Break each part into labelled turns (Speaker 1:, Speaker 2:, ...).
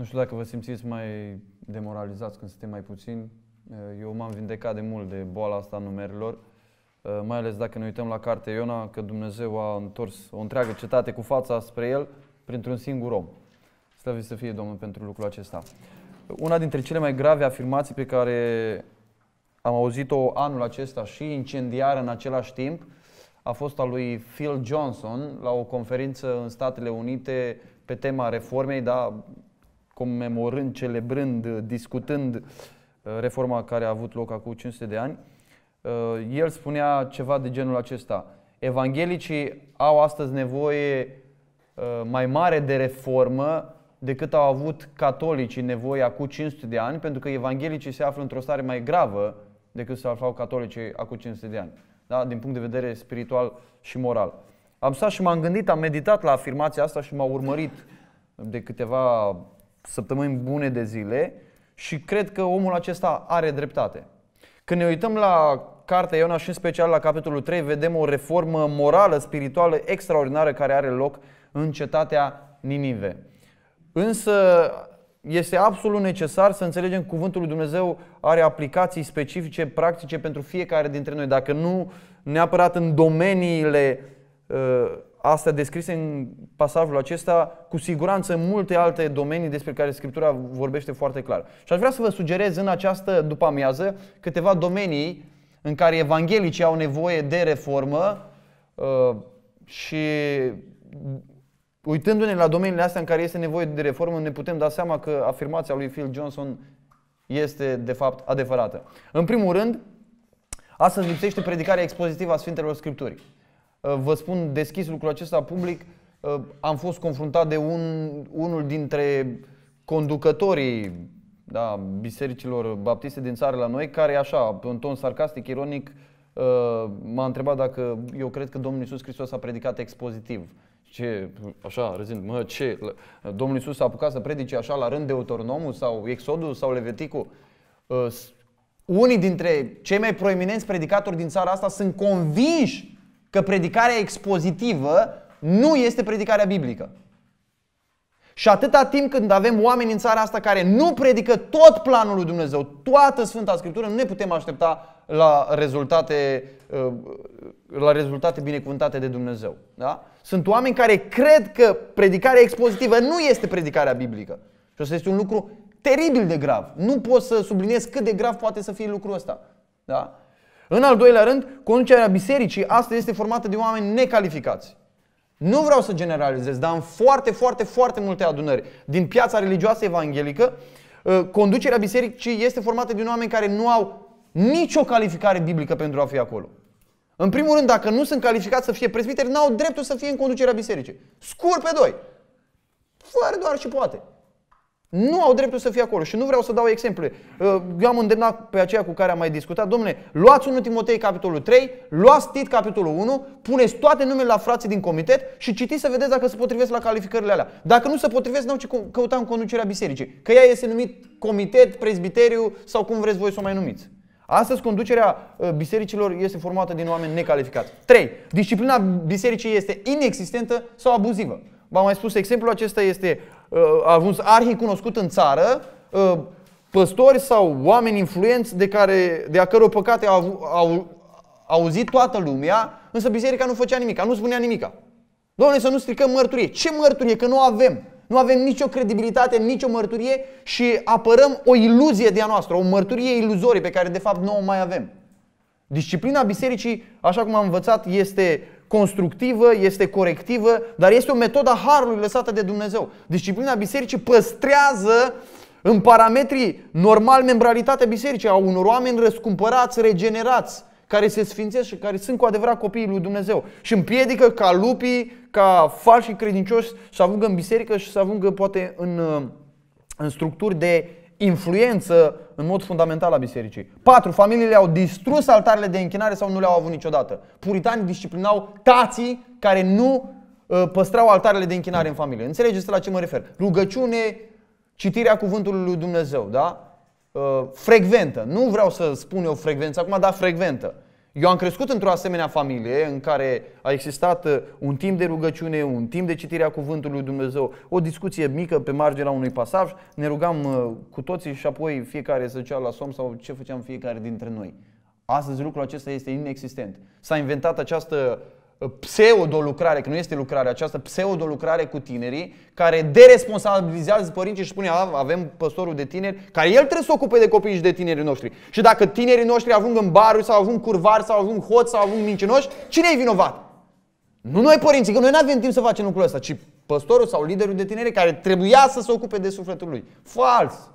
Speaker 1: Nu știu dacă vă simțiți mai demoralizați când suntem mai puțini. Eh, eu m-am vindecat de mult de boala asta a numerilor, eh, mai ales dacă ne uităm la carte Iona, că Dumnezeu a întors o întreagă cetate cu fața spre el printr-un singur om. Slăviți să fie Domnul pentru lucrul acesta. Una dintre cele mai grave afirmații pe care am auzit-o anul acesta și incendiară în același timp, a fost a lui Phil Johnson la o conferință în Statele Unite pe tema reformei, da, comemorând, celebrând, discutând uh, reforma care a avut loc acum 500 de ani, uh, el spunea ceva de genul acesta. Evanghelicii au astăzi nevoie uh, mai mare de reformă decât au avut catolicii nevoie acum 500 de ani, pentru că evanghelicii se află într-o stare mai gravă decât se aflau catolicii acum 500 de ani, da? din punct de vedere spiritual și moral. Am stat și m-am gândit, am meditat la afirmația asta și m au urmărit de câteva săptămâni bune de zile și cred că omul acesta are dreptate. Când ne uităm la cartea Iona și în special la capitolul 3, vedem o reformă morală, spirituală extraordinară care are loc în cetatea Ninive. Însă este absolut necesar să înțelegem cuvântul lui Dumnezeu are aplicații specifice, practice pentru fiecare dintre noi. Dacă nu neapărat în domeniile uh, astea descrise în pasajul acesta, cu siguranță în multe alte domenii despre care Scriptura vorbește foarte clar. Și aș vrea să vă sugerez în această după amiază câteva domenii în care evanghelicii au nevoie de reformă uh, și uitându-ne la domeniile astea în care este nevoie de reformă, ne putem da seama că afirmația lui Phil Johnson este de fapt adevărată. În primul rând, astăzi lipsește predicarea expozitivă a Sfintelor Scripturii. Uh, vă spun deschis lucrul acesta public, uh, am fost confruntat de un, unul dintre conducătorii da, bisericilor baptiste din țară la noi, care așa, pe un ton sarcastic, ironic, uh, m-a întrebat dacă eu cred că Domnul Isus Hristos a predicat expozitiv. Ce, așa, răzind, mă, ce, Domnul Isus a apucat să predice așa la rând Deuteronomul sau Exodul sau Leviticul? Unii dintre cei mai proeminenți predicatori din țara asta sunt convinși că predicarea expozitivă nu este predicarea biblică. Și atâta timp când avem oameni în țara asta care nu predică tot planul lui Dumnezeu, toată Sfânta Scriptură, nu ne putem aștepta la rezultate, uh, la rezultate binecuvântate de Dumnezeu. Da? Sunt oameni care cred că predicarea expozitivă nu este predicarea biblică. Și asta este un lucru teribil de grav. Nu pot să subliniez cât de grav poate să fie lucrul ăsta. Da? În al doilea rând, conducerea bisericii asta este formată de oameni necalificați. Nu vreau să generalizez, dar am foarte, foarte, foarte multe adunări din piața religioasă evanghelică. Ă, conducerea bisericii este formată din oameni care nu au nicio calificare biblică pentru a fi acolo. În primul rând, dacă nu sunt calificați să fie presbiteri, n-au dreptul să fie în conducerea bisericii. Scur pe doi. Fără doar și poate. Nu au dreptul să fie acolo și nu vreau să dau exemple. Uh, eu am îndemnat pe aceea cu care am mai discutat, domnule, luați 1 Timotei capitolul 3, luați Tit capitolul 1, puneți toate numele la frații din comitet și citiți să vedeți dacă se potrivesc la calificările alea. Dacă nu se potrivesc, n-au ce căuta în conducerea bisericii, că ea este numit comitet, prezbiteriu sau cum vreți voi să o mai numiți. Astăzi, conducerea uh, bisericilor este formată din oameni necalificați. 3. Disciplina bisericii este inexistentă sau abuzivă. V-am mai spus, exemplul acesta este a ajuns arhi cunoscut în țară, ă, păstori sau oameni influenți de, care, de a căror păcate au, au auzit toată lumea, însă biserica nu făcea nimic, nu spunea nimic. Doamne, să nu stricăm mărturie. Ce mărturie? Că nu avem. Nu avem nicio credibilitate, nicio mărturie și apărăm o iluzie de a noastră, o mărturie iluzorie pe care de fapt nu o mai avem. Disciplina bisericii, așa cum am învățat, este constructivă, este corectivă, dar este o metodă harului lăsată de Dumnezeu. Disciplina bisericii păstrează în parametrii normal membralitatea bisericii a unor oameni răscumpărați, regenerați, care se sfințesc și care sunt cu adevărat copiii lui Dumnezeu și împiedică ca lupii, ca falși credincioși să avungă în biserică și să avungă poate în, în structuri de influență în mod fundamental a bisericii. Patru, Familiile au distrus altarele de închinare sau nu le-au avut niciodată. Puritanii disciplinau tații care nu ă, păstrau altarele de închinare în familie. Înțelegeți la ce mă refer? Rugăciune, citirea cuvântului lui Dumnezeu, da? Ă, frecventă. Nu vreau să spun eu frecvență acum, dar frecventă. Eu am crescut într-o asemenea familie în care a existat uh, un timp de rugăciune, un timp de citire a Cuvântului lui Dumnezeu, o discuție mică pe marginea unui pasaj, ne rugam uh, cu toții și apoi fiecare se ducea la somn sau ce făceam fiecare dintre noi. Astăzi lucrul acesta este inexistent. S-a inventat această uh, pseudo-lucrare, că nu este lucrare această, pseudo-lucrare cu tinerii, care deresponsabilizează părinții și spune avem păstorul de tineri, care el trebuie să ocupe de copiii și de tinerii noștri. Și dacă tinerii noștri ajung în baruri sau ajung curvari sau ajung hoți sau ajung mincinoși, cine e vinovat? Nu noi părinții, că noi nu avem timp să facem lucrul ăsta, ci păstorul sau liderul de tineri care trebuia să se ocupe de sufletul lui. Fals!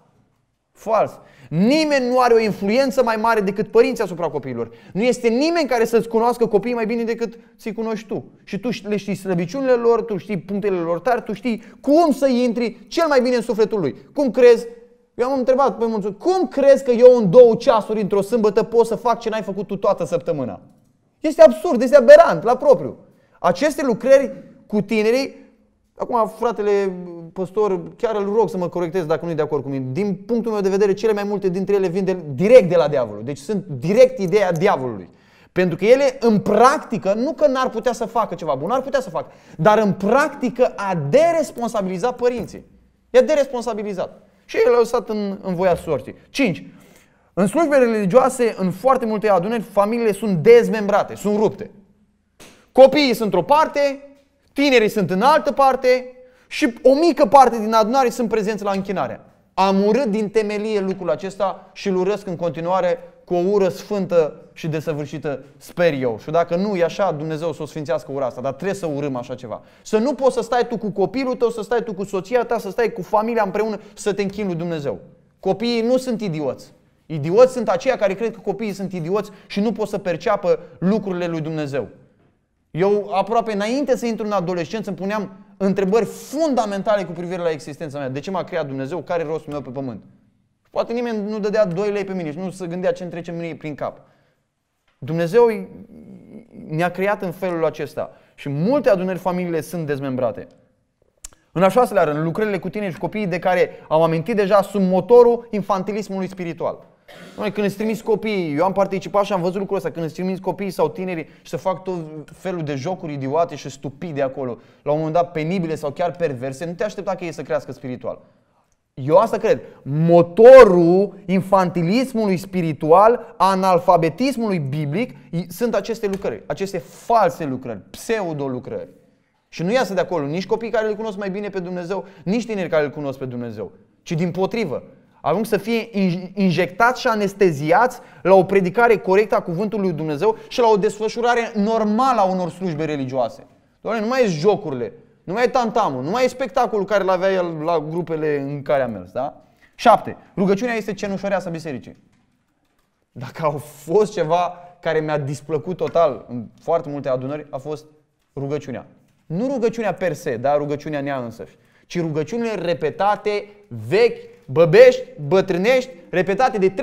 Speaker 1: Fals. Nimeni nu are o influență mai mare decât părinții asupra copiilor. Nu este nimeni care să-ți cunoască copiii mai bine decât să-i cunoști tu. Și tu le știi slăbiciunile lor, tu știi punctele lor tari, tu știi cum să intri cel mai bine în sufletul lui. Cum crezi? Eu am întrebat pe mulți, cum crezi că eu în două ceasuri, într-o sâmbătă, pot să fac ce n-ai făcut tu toată săptămâna? Este absurd, este aberant, la propriu. Aceste lucrări cu tinerii Acum, fratele păstor, chiar îl rog să mă corectez dacă nu e de acord cu mine. Din punctul meu de vedere, cele mai multe dintre ele vin de, direct de la diavolul. Deci sunt direct ideea diavolului. Pentru că ele, în practică, nu că n-ar putea să facă ceva bun, ar putea să facă, dar în practică a deresponsabilizat părinții. E deresponsabilizat. Și el a lăsat în, în voia sorții. 5. În slujbe religioase, în foarte multe adunări, familiile sunt dezmembrate, sunt rupte. Copiii sunt o parte, tinerii sunt în altă parte și o mică parte din adunare sunt prezenți la închinare. Am urât din temelie lucrul acesta și îl urăsc în continuare cu o ură sfântă și desăvârșită, sper eu. Și dacă nu e așa, Dumnezeu să o sfințească ura asta, dar trebuie să urâm așa ceva. Să nu poți să stai tu cu copilul tău, să stai tu cu soția ta, să stai cu familia împreună, să te închin lui Dumnezeu. Copiii nu sunt idioți. Idioți sunt aceia care cred că copiii sunt idioți și nu pot să perceapă lucrurile lui Dumnezeu. Eu aproape înainte să intru în adolescență îmi puneam întrebări fundamentale cu privire la existența mea. De ce m-a creat Dumnezeu? Care e rostul meu pe pământ? Poate nimeni nu dădea 2 lei pe mine și nu se gândea ce întrece trece mie prin cap. Dumnezeu ne-a creat în felul acesta și multe adunări familiile sunt dezmembrate. În a șaselea rând, lucrările cu tine și copiii de care am amintit deja sunt motorul infantilismului spiritual. Noi când îți trimis copiii, eu am participat și am văzut lucrul ăsta, când îți trimis copiii sau tinerii și să fac tot felul de jocuri idiote și stupide acolo, la un moment dat penibile sau chiar perverse, nu te aștepta că ei să crească spiritual. Eu asta cred. Motorul infantilismului spiritual, analfabetismului biblic, sunt aceste lucrări, aceste false lucrări, pseudo-lucrări. Și nu iasă de acolo nici copii care îl cunosc mai bine pe Dumnezeu, nici tineri care îl cunosc pe Dumnezeu, ci din potrivă. Ajung să fie injectați și anesteziați la o predicare corectă a Cuvântului lui Dumnezeu și la o desfășurare normală a unor slujbe religioase. Doamne, nu mai e jocurile, nu mai e tantamul, nu mai e spectacolul care l-avea el la grupele în care am mers. Da? 7. Rugăciunea este cenușoreasa bisericii. Dacă au fost ceva care mi-a displăcut total în foarte multe adunări, a fost rugăciunea. Nu rugăciunea per se, dar rugăciunea nea însăși, ci rugăciunile repetate, vechi, băbești, bătrânești, repetate de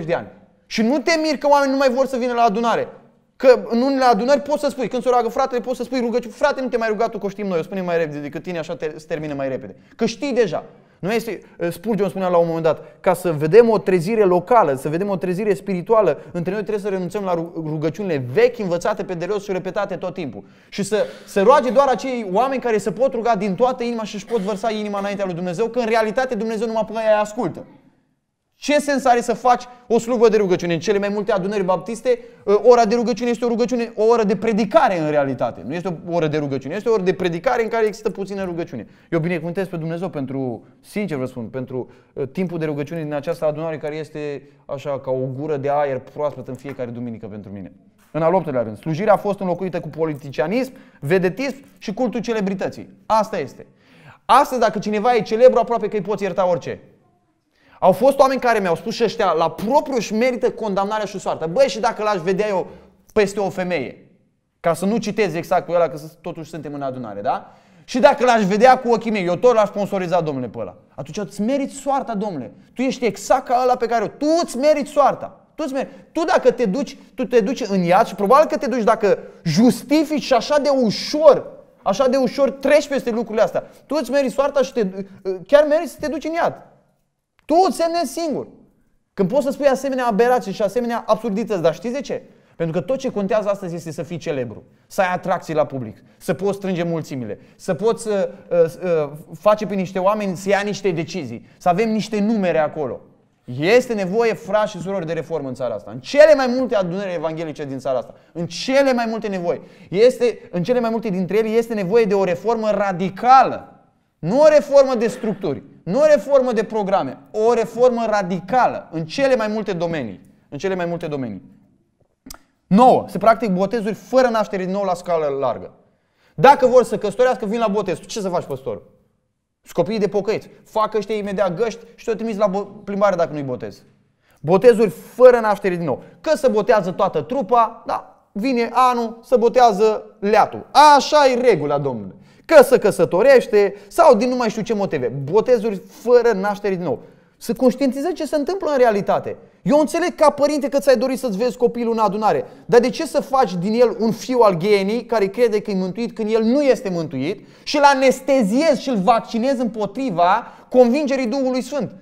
Speaker 1: 30-40 de ani. Și nu te miri că oamenii nu mai vor să vină la adunare. Că în unele adunări poți să spui, când se roagă fratele, poți să spui rugăciune, frate, nu te mai rugat tu că știm noi, o spunem mai repede decât tine, așa te, se termină mai repede. Că știi deja. Nu este, uh, Spurgeon spunea la un moment dat, ca să vedem o trezire locală, să vedem o trezire spirituală, între noi trebuie să renunțăm la rugăciunile vechi, învățate pe de și repetate tot timpul. Și să se roage doar acei oameni care se pot ruga din toată inima și își pot vărsa inima înaintea lui Dumnezeu, că în realitate Dumnezeu numai pe aia ascultă. Ce sens are să faci o slujbă de rugăciune? În cele mai multe adunări baptiste, uh, ora de rugăciune este o rugăciune, o oră de predicare în realitate. Nu este o oră de rugăciune, este o oră de predicare în care există puțină rugăciune. Eu binecuvântez pe Dumnezeu pentru, sincer vă spun, pentru uh, timpul de rugăciune din această adunare care este așa ca o gură de aer proaspăt în fiecare duminică pentru mine. În al optelea rând, slujirea a fost înlocuită cu politicianism, vedetism și cultul celebrității. Asta este. Astăzi, dacă cineva e celebru, aproape că îi poți ierta orice. Au fost oameni care mi-au spus și ăștia, la propriu își merită condamnarea și soarta. Băi, și dacă l-aș vedea eu peste o femeie, ca să nu citez exact cu ăla, că totuși suntem în adunare, da? Și dacă l-aș vedea cu ochii mei, eu tot l-aș sponsoriza, domnule, pe ăla. Atunci îți meriți soarta, domnule. Tu ești exact ca ăla pe care o... Tu îți meriți soarta. Tu, îți meriți. tu dacă te duci, tu te duci în iad și probabil că te duci dacă justifici și așa de ușor, așa de ușor treci peste lucrurile astea. Tu îți meriți soarta și te, chiar meriți să te duci în iad. Tu îți semnezi singur. Când poți să spui asemenea aberații și asemenea absurdități, dar știți de ce? Pentru că tot ce contează astăzi este să fii celebru, să ai atracții la public, să poți strânge mulțimile, să poți uh, uh, uh, face pe niște oameni să ia niște decizii, să avem niște numere acolo. Este nevoie, frați și surori, de reformă în țara asta. În cele mai multe adunări evanghelice din țara asta, în cele mai multe nevoi, este, în cele mai multe dintre ele este nevoie de o reformă radicală, nu o reformă de structuri. Nu o reformă de programe, o reformă radicală în cele mai multe domenii. În cele mai multe domenii. 9. Se practic botezuri fără naștere din nou la scală largă. Dacă vor să căsătorească, vin la botez. Ce să faci, păstor? Scopii de pocăiți. Facă ăștia imediat găști și te trimiți la plimbare dacă nu-i botez. Botezuri fără naștere din nou. Că se botează toată trupa, da, vine anul, să botează leatul. Așa e regula, domnule. Că se căsătorește sau din nu mai știu ce motive. Botezuri fără naștere din nou. Să conștientizezi ce se întâmplă în realitate. Eu înțeleg ca părinte că ți-ai dorit să-ți vezi copilul în adunare, dar de ce să faci din el un fiu al ghienii care crede că e mântuit când el nu este mântuit și îl anesteziezi și îl vaccinezi împotriva convingerii Duhului Sfânt?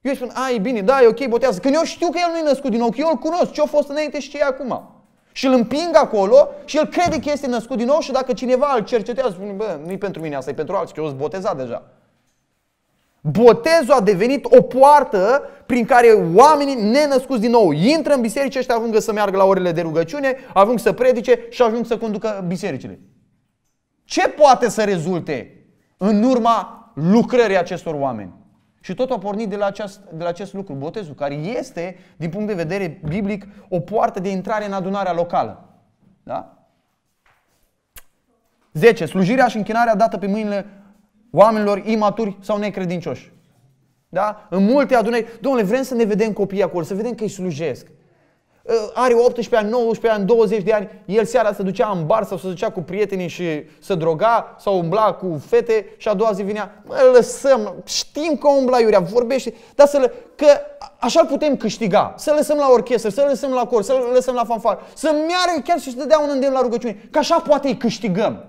Speaker 1: Eu spun, ai bine, da, e ok, botează, când eu știu că el nu e născut din nou, că eu îl cunosc, ce a fost înainte și ce e acum și îl împing acolo și el crede că este născut din nou și dacă cineva îl cercetează, spune, bă, nu-i pentru mine asta, e pentru alții, că eu sunt botezat deja. Botezul a devenit o poartă prin care oamenii nenăscuți din nou intră în biserică și ajung să meargă la orele de rugăciune, ajung să predice și ajung să conducă bisericile. Ce poate să rezulte în urma lucrării acestor oameni? Și tot a pornit de la, aceast, de la acest lucru, botezul, care este, din punct de vedere biblic, o poartă de intrare în adunarea locală. Da? 10. Slujirea și închinarea dată pe mâinile oamenilor imaturi sau necredincioși. Da? În multe adunări, domnule, vrem să ne vedem copiii acolo, să vedem că îi slujesc. Uh, are 18 ani, 19 ani, 20 de ani, el seara se ducea în bar sau se ducea cu prietenii și se droga sau umbla cu fete și a doua zi vinea, mă, lăsăm, știm că umbla Iurea, vorbește, dar să le, că așa putem câștiga, să lăsăm la orchestră, să lăsăm la cor, să lăsăm la fanfar, să meargă chiar și să dea un îndemn la rugăciune, că așa poate îi câștigăm.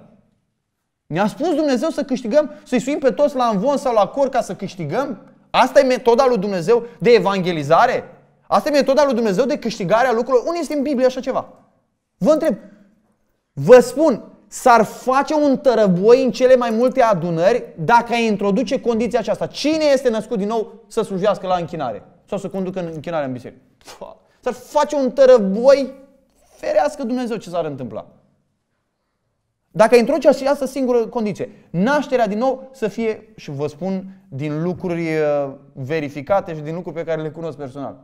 Speaker 1: Ne-a spus Dumnezeu să câștigăm, să-i suim pe toți la învon sau la cor ca să câștigăm? Asta e metoda lui Dumnezeu de evangelizare? Asta e metoda lui Dumnezeu de câștigare a lucrurilor. Unde este în Biblie așa ceva? Vă întreb. Vă spun, s-ar face un tărăboi în cele mai multe adunări dacă ai introduce condiția aceasta. Cine este născut din nou să slujească la închinare? Sau să conducă în închinare în biserică? S-ar face un tărăboi, ferească Dumnezeu ce s-ar întâmpla. Dacă introduce această singură condiție, nașterea din nou să fie, și vă spun, din lucruri uh, verificate și din lucruri pe care le cunosc personal.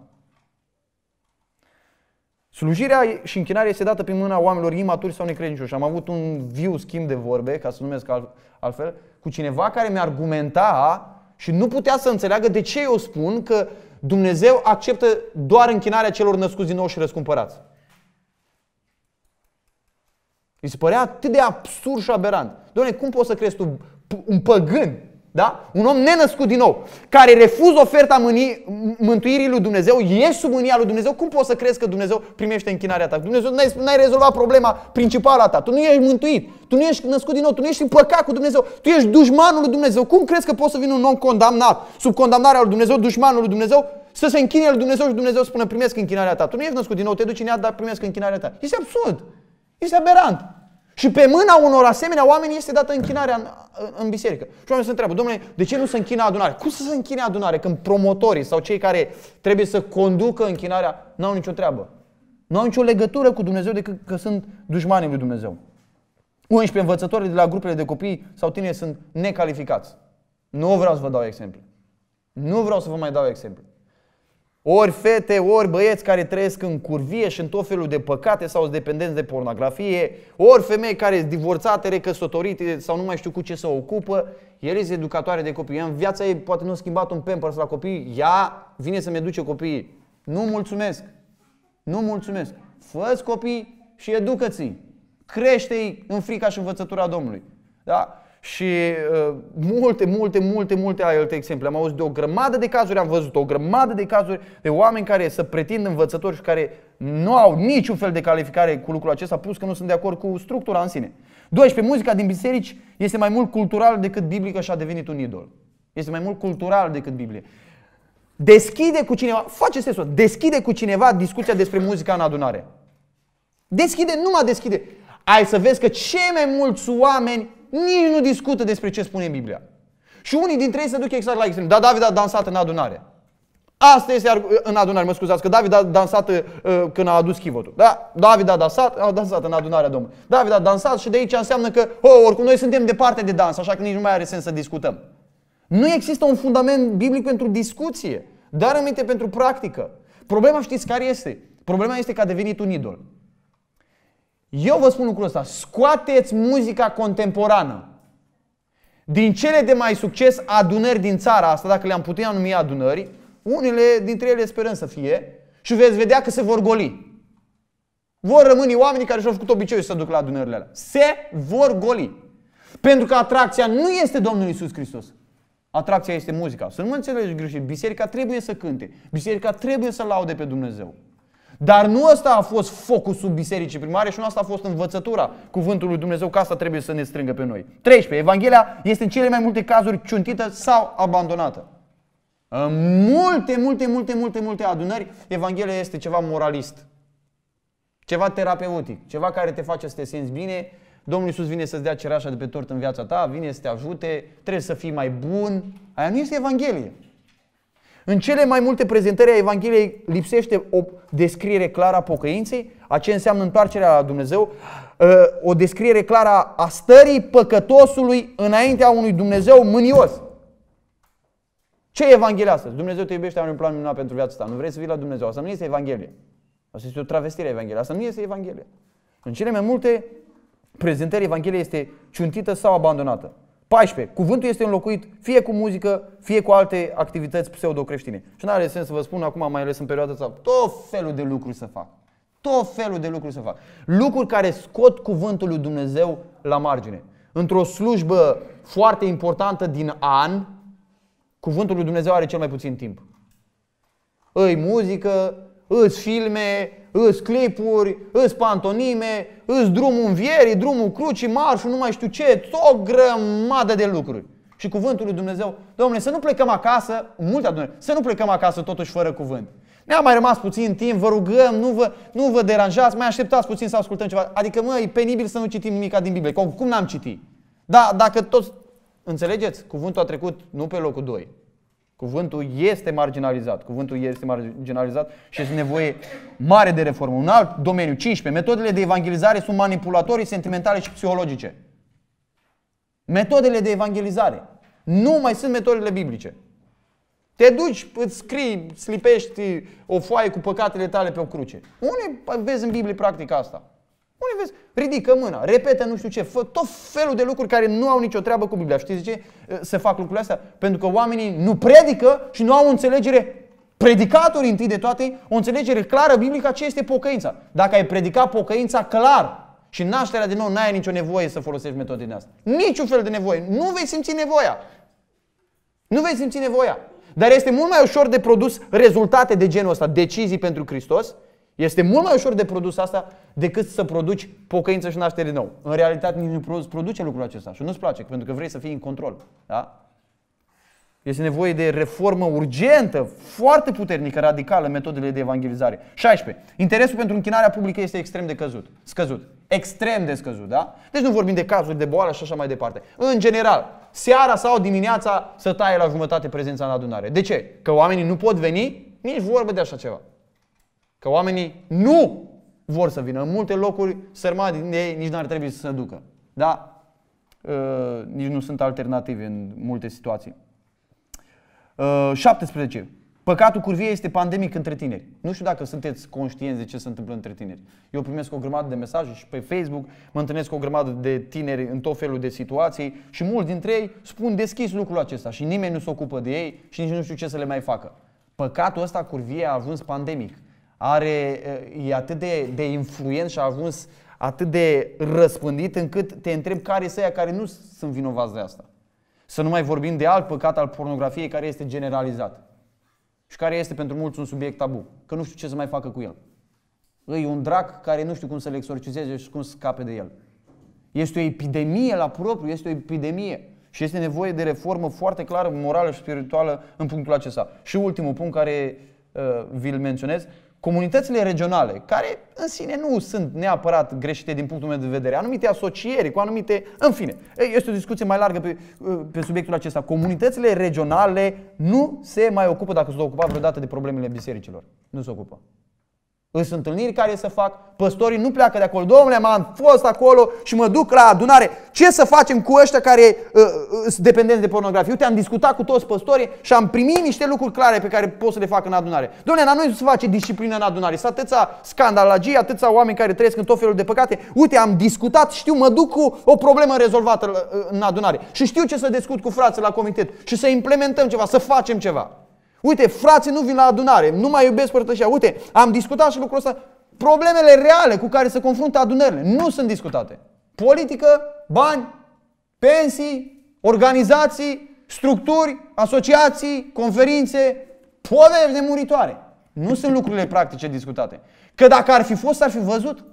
Speaker 1: Slujirea și închinarea este dată prin mâna oamenilor imaturi sau necredincioși. Am avut un viu schimb de vorbe, ca să numesc altfel, cu cineva care mi-argumenta și nu putea să înțeleagă de ce eu spun că Dumnezeu acceptă doar închinarea celor născuți din nou și răscumpărați. Îi se părea atât de absurd și aberant. Doamne, cum poți să crezi tu un păgân da? un om nenăscut din nou, care refuză oferta mânii, mântuirii lui Dumnezeu, ești sub mânia lui Dumnezeu, cum poți să crezi că Dumnezeu primește închinarea ta? Dumnezeu n-ai, n-ai rezolvat problema principală a ta, tu nu ești mântuit, tu nu ești născut din nou, tu nu ești împăcat păcat cu Dumnezeu, tu ești dușmanul lui Dumnezeu. Cum crezi că poți să vină un om condamnat, sub condamnarea lui Dumnezeu, dușmanul lui Dumnezeu, să se închine lui Dumnezeu și Dumnezeu spune primesc închinarea ta. Tu nu ești născut din nou, te duci în ea, dar primesc închinarea ta. Este absurd. Este aberant. Și pe mâna unor asemenea oameni este dată închinarea în, în, în biserică. Și oamenii se întreabă, domnule, de ce nu se închină adunare? Cum să se închine adunare când promotorii sau cei care trebuie să conducă închinarea nu au nicio treabă? Nu au nicio legătură cu Dumnezeu decât că sunt dușmanii lui Dumnezeu. 11 învățători de la grupele de copii sau tineri sunt necalificați. Nu vreau să vă dau exemple. Nu vreau să vă mai dau exemple. Ori fete, ori băieți care trăiesc în curvie și în tot felul de păcate sau sunt dependenți de pornografie, ori femei care sunt divorțate, recăsătorite sau nu mai știu cu ce se ocupă, el este educatoare de copii. în viața ei poate nu a schimbat un pampers la copii, ea vine să-mi educe copiii. Nu mulțumesc! Nu mulțumesc! fă copii și educă-ți. Crește-i în frica și învățătura Domnului. Da? și uh, multe, multe, multe, multe alte exemple. Am auzit de o grămadă de cazuri, am văzut o grămadă de cazuri de oameni care să pretind învățători și care nu au niciun fel de calificare cu lucrul acesta, plus că nu sunt de acord cu structura în sine. 12. Muzica din biserici este mai mult cultural decât biblică și a devenit un idol. Este mai mult cultural decât Biblie. Deschide cu cineva, face sensul, deschide cu cineva discuția despre muzica în adunare. Deschide, nu mai deschide. Ai să vezi că cei mai mulți oameni nici nu discută despre ce spune Biblia. Și unii dintre ei se duc exact la extrem. Da, David a dansat în adunare. Asta este în adunare, mă scuzați, că David a dansat uh, când a adus chivotul. Da, David a dansat, a dansat în adunarea Domnului. David a dansat și de aici înseamnă că, oh, oricum noi suntem departe de dans, așa că nici nu mai are sens să discutăm. Nu există un fundament biblic pentru discuție, dar aminte pentru practică. Problema știți care este? Problema este că a devenit un idol. Eu vă spun lucrul ăsta. Scoateți muzica contemporană. Din cele de mai succes adunări din țara asta, dacă le-am putea numi adunări, unele dintre ele sperăm să fie, și veți vedea că se vor goli. Vor rămâne oamenii care și-au făcut obiceiul să ducă la adunările alea. Se vor goli. Pentru că atracția nu este Domnul Isus Hristos. Atracția este muzica. Să nu mă înțelegeți greșit. Biserica trebuie să cânte. Biserica trebuie să laude pe Dumnezeu. Dar nu asta a fost focusul bisericii primare și nu asta a fost învățătura cuvântului lui Dumnezeu, că asta trebuie să ne strângă pe noi. 13. Evanghelia este în cele mai multe cazuri ciuntită sau abandonată. În multe, multe, multe, multe, multe adunări, Evanghelia este ceva moralist, ceva terapeutic, ceva care te face să te simți bine. Domnul Iisus vine să-ți dea cerașa de pe tort în viața ta, vine să te ajute, trebuie să fii mai bun. Aia nu este Evanghelie. În cele mai multe prezentări a Evangheliei lipsește o descriere clară a pocăinței, a ce înseamnă întoarcerea la Dumnezeu, ă, o descriere clară a stării păcătosului înaintea unui Dumnezeu mânios. Ce e Evanghelia astăzi? Dumnezeu te iubește, are un plan minunat pentru viața ta. Nu vrei să vii la Dumnezeu. Asta nu este Evanghelie. Asta este o travestire a Evangheliei. Asta nu este Evanghelie. În cele mai multe prezentări, Evanghelia este ciuntită sau abandonată. 14. Cuvântul este înlocuit fie cu muzică, fie cu alte activități pseudo-creștine. Și nu are sens să vă spun acum, mai ales în perioada asta, tot felul de lucruri să fac. Tot felul de lucruri să fac. Lucruri care scot cuvântul lui Dumnezeu la margine. Într-o slujbă foarte importantă din an, cuvântul lui Dumnezeu are cel mai puțin timp. Îi muzică, îți filme, îs clipuri, îs pantonime, îs drumul învierii, drumul crucii, marșul, nu mai știu ce, o grămadă de lucruri. Și cuvântul lui Dumnezeu, domnule, să nu plecăm acasă, multe adunări, să nu plecăm acasă totuși fără cuvânt. Ne-a mai rămas puțin timp, vă rugăm, nu vă, nu vă deranjați, mai așteptați puțin să ascultăm ceva. Adică, mă, e penibil să nu citim nimic din Biblie. Cum n-am citit? Da, dacă toți... Înțelegeți? Cuvântul a trecut nu pe locul 2, Cuvântul este marginalizat, cuvântul este marginalizat și este nevoie mare de reformă. Un alt domeniu, 15, metodele de evangelizare sunt manipulatorii, sentimentale și psihologice. Metodele de evangelizare. Nu mai sunt metodele biblice. Te duci, îți scrii, slipești o foaie cu păcatele tale pe o cruce. Unde vezi în Biblie practica asta? Unii vezi, ridică mâna, repetă nu știu ce, fă tot felul de lucruri care nu au nicio treabă cu Biblia. Știți ce uh, se fac lucrurile astea? Pentru că oamenii nu predică și nu au o înțelegere predicatorii întâi de toate, o înțelegere clară biblică ce este pocăința. Dacă ai predicat pocăința clar și nașterea din nou, n-ai nicio nevoie să folosești metode din asta. Niciun fel de nevoie. Nu vei simți nevoia. Nu vei simți nevoia. Dar este mult mai ușor de produs rezultate de genul ăsta, decizii pentru Hristos, este mult mai ușor de produs asta decât să produci pocăință și naștere nou. În realitate nici nu produce lucrul acesta și nu-ți place pentru că vrei să fii în control. Da? Este nevoie de reformă urgentă, foarte puternică, radicală, metodele de evangelizare. 16. Interesul pentru închinarea publică este extrem de căzut, scăzut. Extrem de scăzut, da? Deci nu vorbim de cazuri de boală și așa mai departe. În general, seara sau dimineața să taie la jumătate prezența în adunare. De ce? Că oamenii nu pot veni? Nici vorbă de așa ceva. Că oamenii nu vor să vină. În multe locuri, sărmani din ei nici n-ar trebui să se ducă. Da, uh, nici nu sunt alternative în multe situații. Uh, ă, 17. Păcatul curviei este pandemic între tineri. Nu știu dacă sunteți conștienți de ce se întâmplă între tineri. Eu primesc o grămadă de mesaje și pe Facebook mă întâlnesc cu o grămadă de tineri în tot felul de situații și mulți dintre ei spun deschis lucrul acesta și nimeni nu se ocupă de ei și nici nu știu ce să le mai facă. Păcatul ăsta curviei a ajuns pandemic are, e atât de, de influent și a ajuns atât de răspândit încât te întreb care sunt care nu sunt vinovați de asta. Să nu mai vorbim de alt păcat al pornografiei care este generalizat și care este pentru mulți un subiect tabu, că nu știu ce să mai facă cu el. E un drac care nu știu cum să-l exorcizeze și cum să scape de el. Este o epidemie la propriu, este o epidemie. Și este nevoie de reformă foarte clară, morală și spirituală în punctul acesta. Și ultimul punct care uh, vi-l menționez, comunitățile regionale, care în sine nu sunt neapărat greșite din punctul meu de vedere, anumite asocieri cu anumite... În fine, este o discuție mai largă pe, pe subiectul acesta. Comunitățile regionale nu se mai ocupă, dacă s-au ocupat vreodată, de problemele bisericilor. Nu se ocupă. Îs întâlniri care se fac, păstorii nu pleacă de acolo. Domnule, m-am fost acolo și mă duc la adunare. Ce să facem cu ăștia care uh, uh, sunt dependenți de pornografie? Uite, am discutat cu toți păstorii și am primit niște lucruri clare pe care pot să le fac în adunare. Domnule, dar noi nu se face disciplină în adunare. Sunt atâția scandalagii, atâția oameni care trăiesc în tot felul de păcate. Uite, am discutat, știu, mă duc cu o problemă rezolvată uh, în adunare. Și știu ce să discut cu frații la comitet și să implementăm ceva, să facem ceva. Uite, frații nu vin la adunare, nu mai iubesc părtășia. Uite, am discutat și lucrul ăsta. Problemele reale cu care se confruntă adunările nu sunt discutate. Politică, bani, pensii, organizații, structuri, asociații, conferințe, poveri nemuritoare. Nu sunt lucrurile practice discutate. Că dacă ar fi fost, ar fi văzut.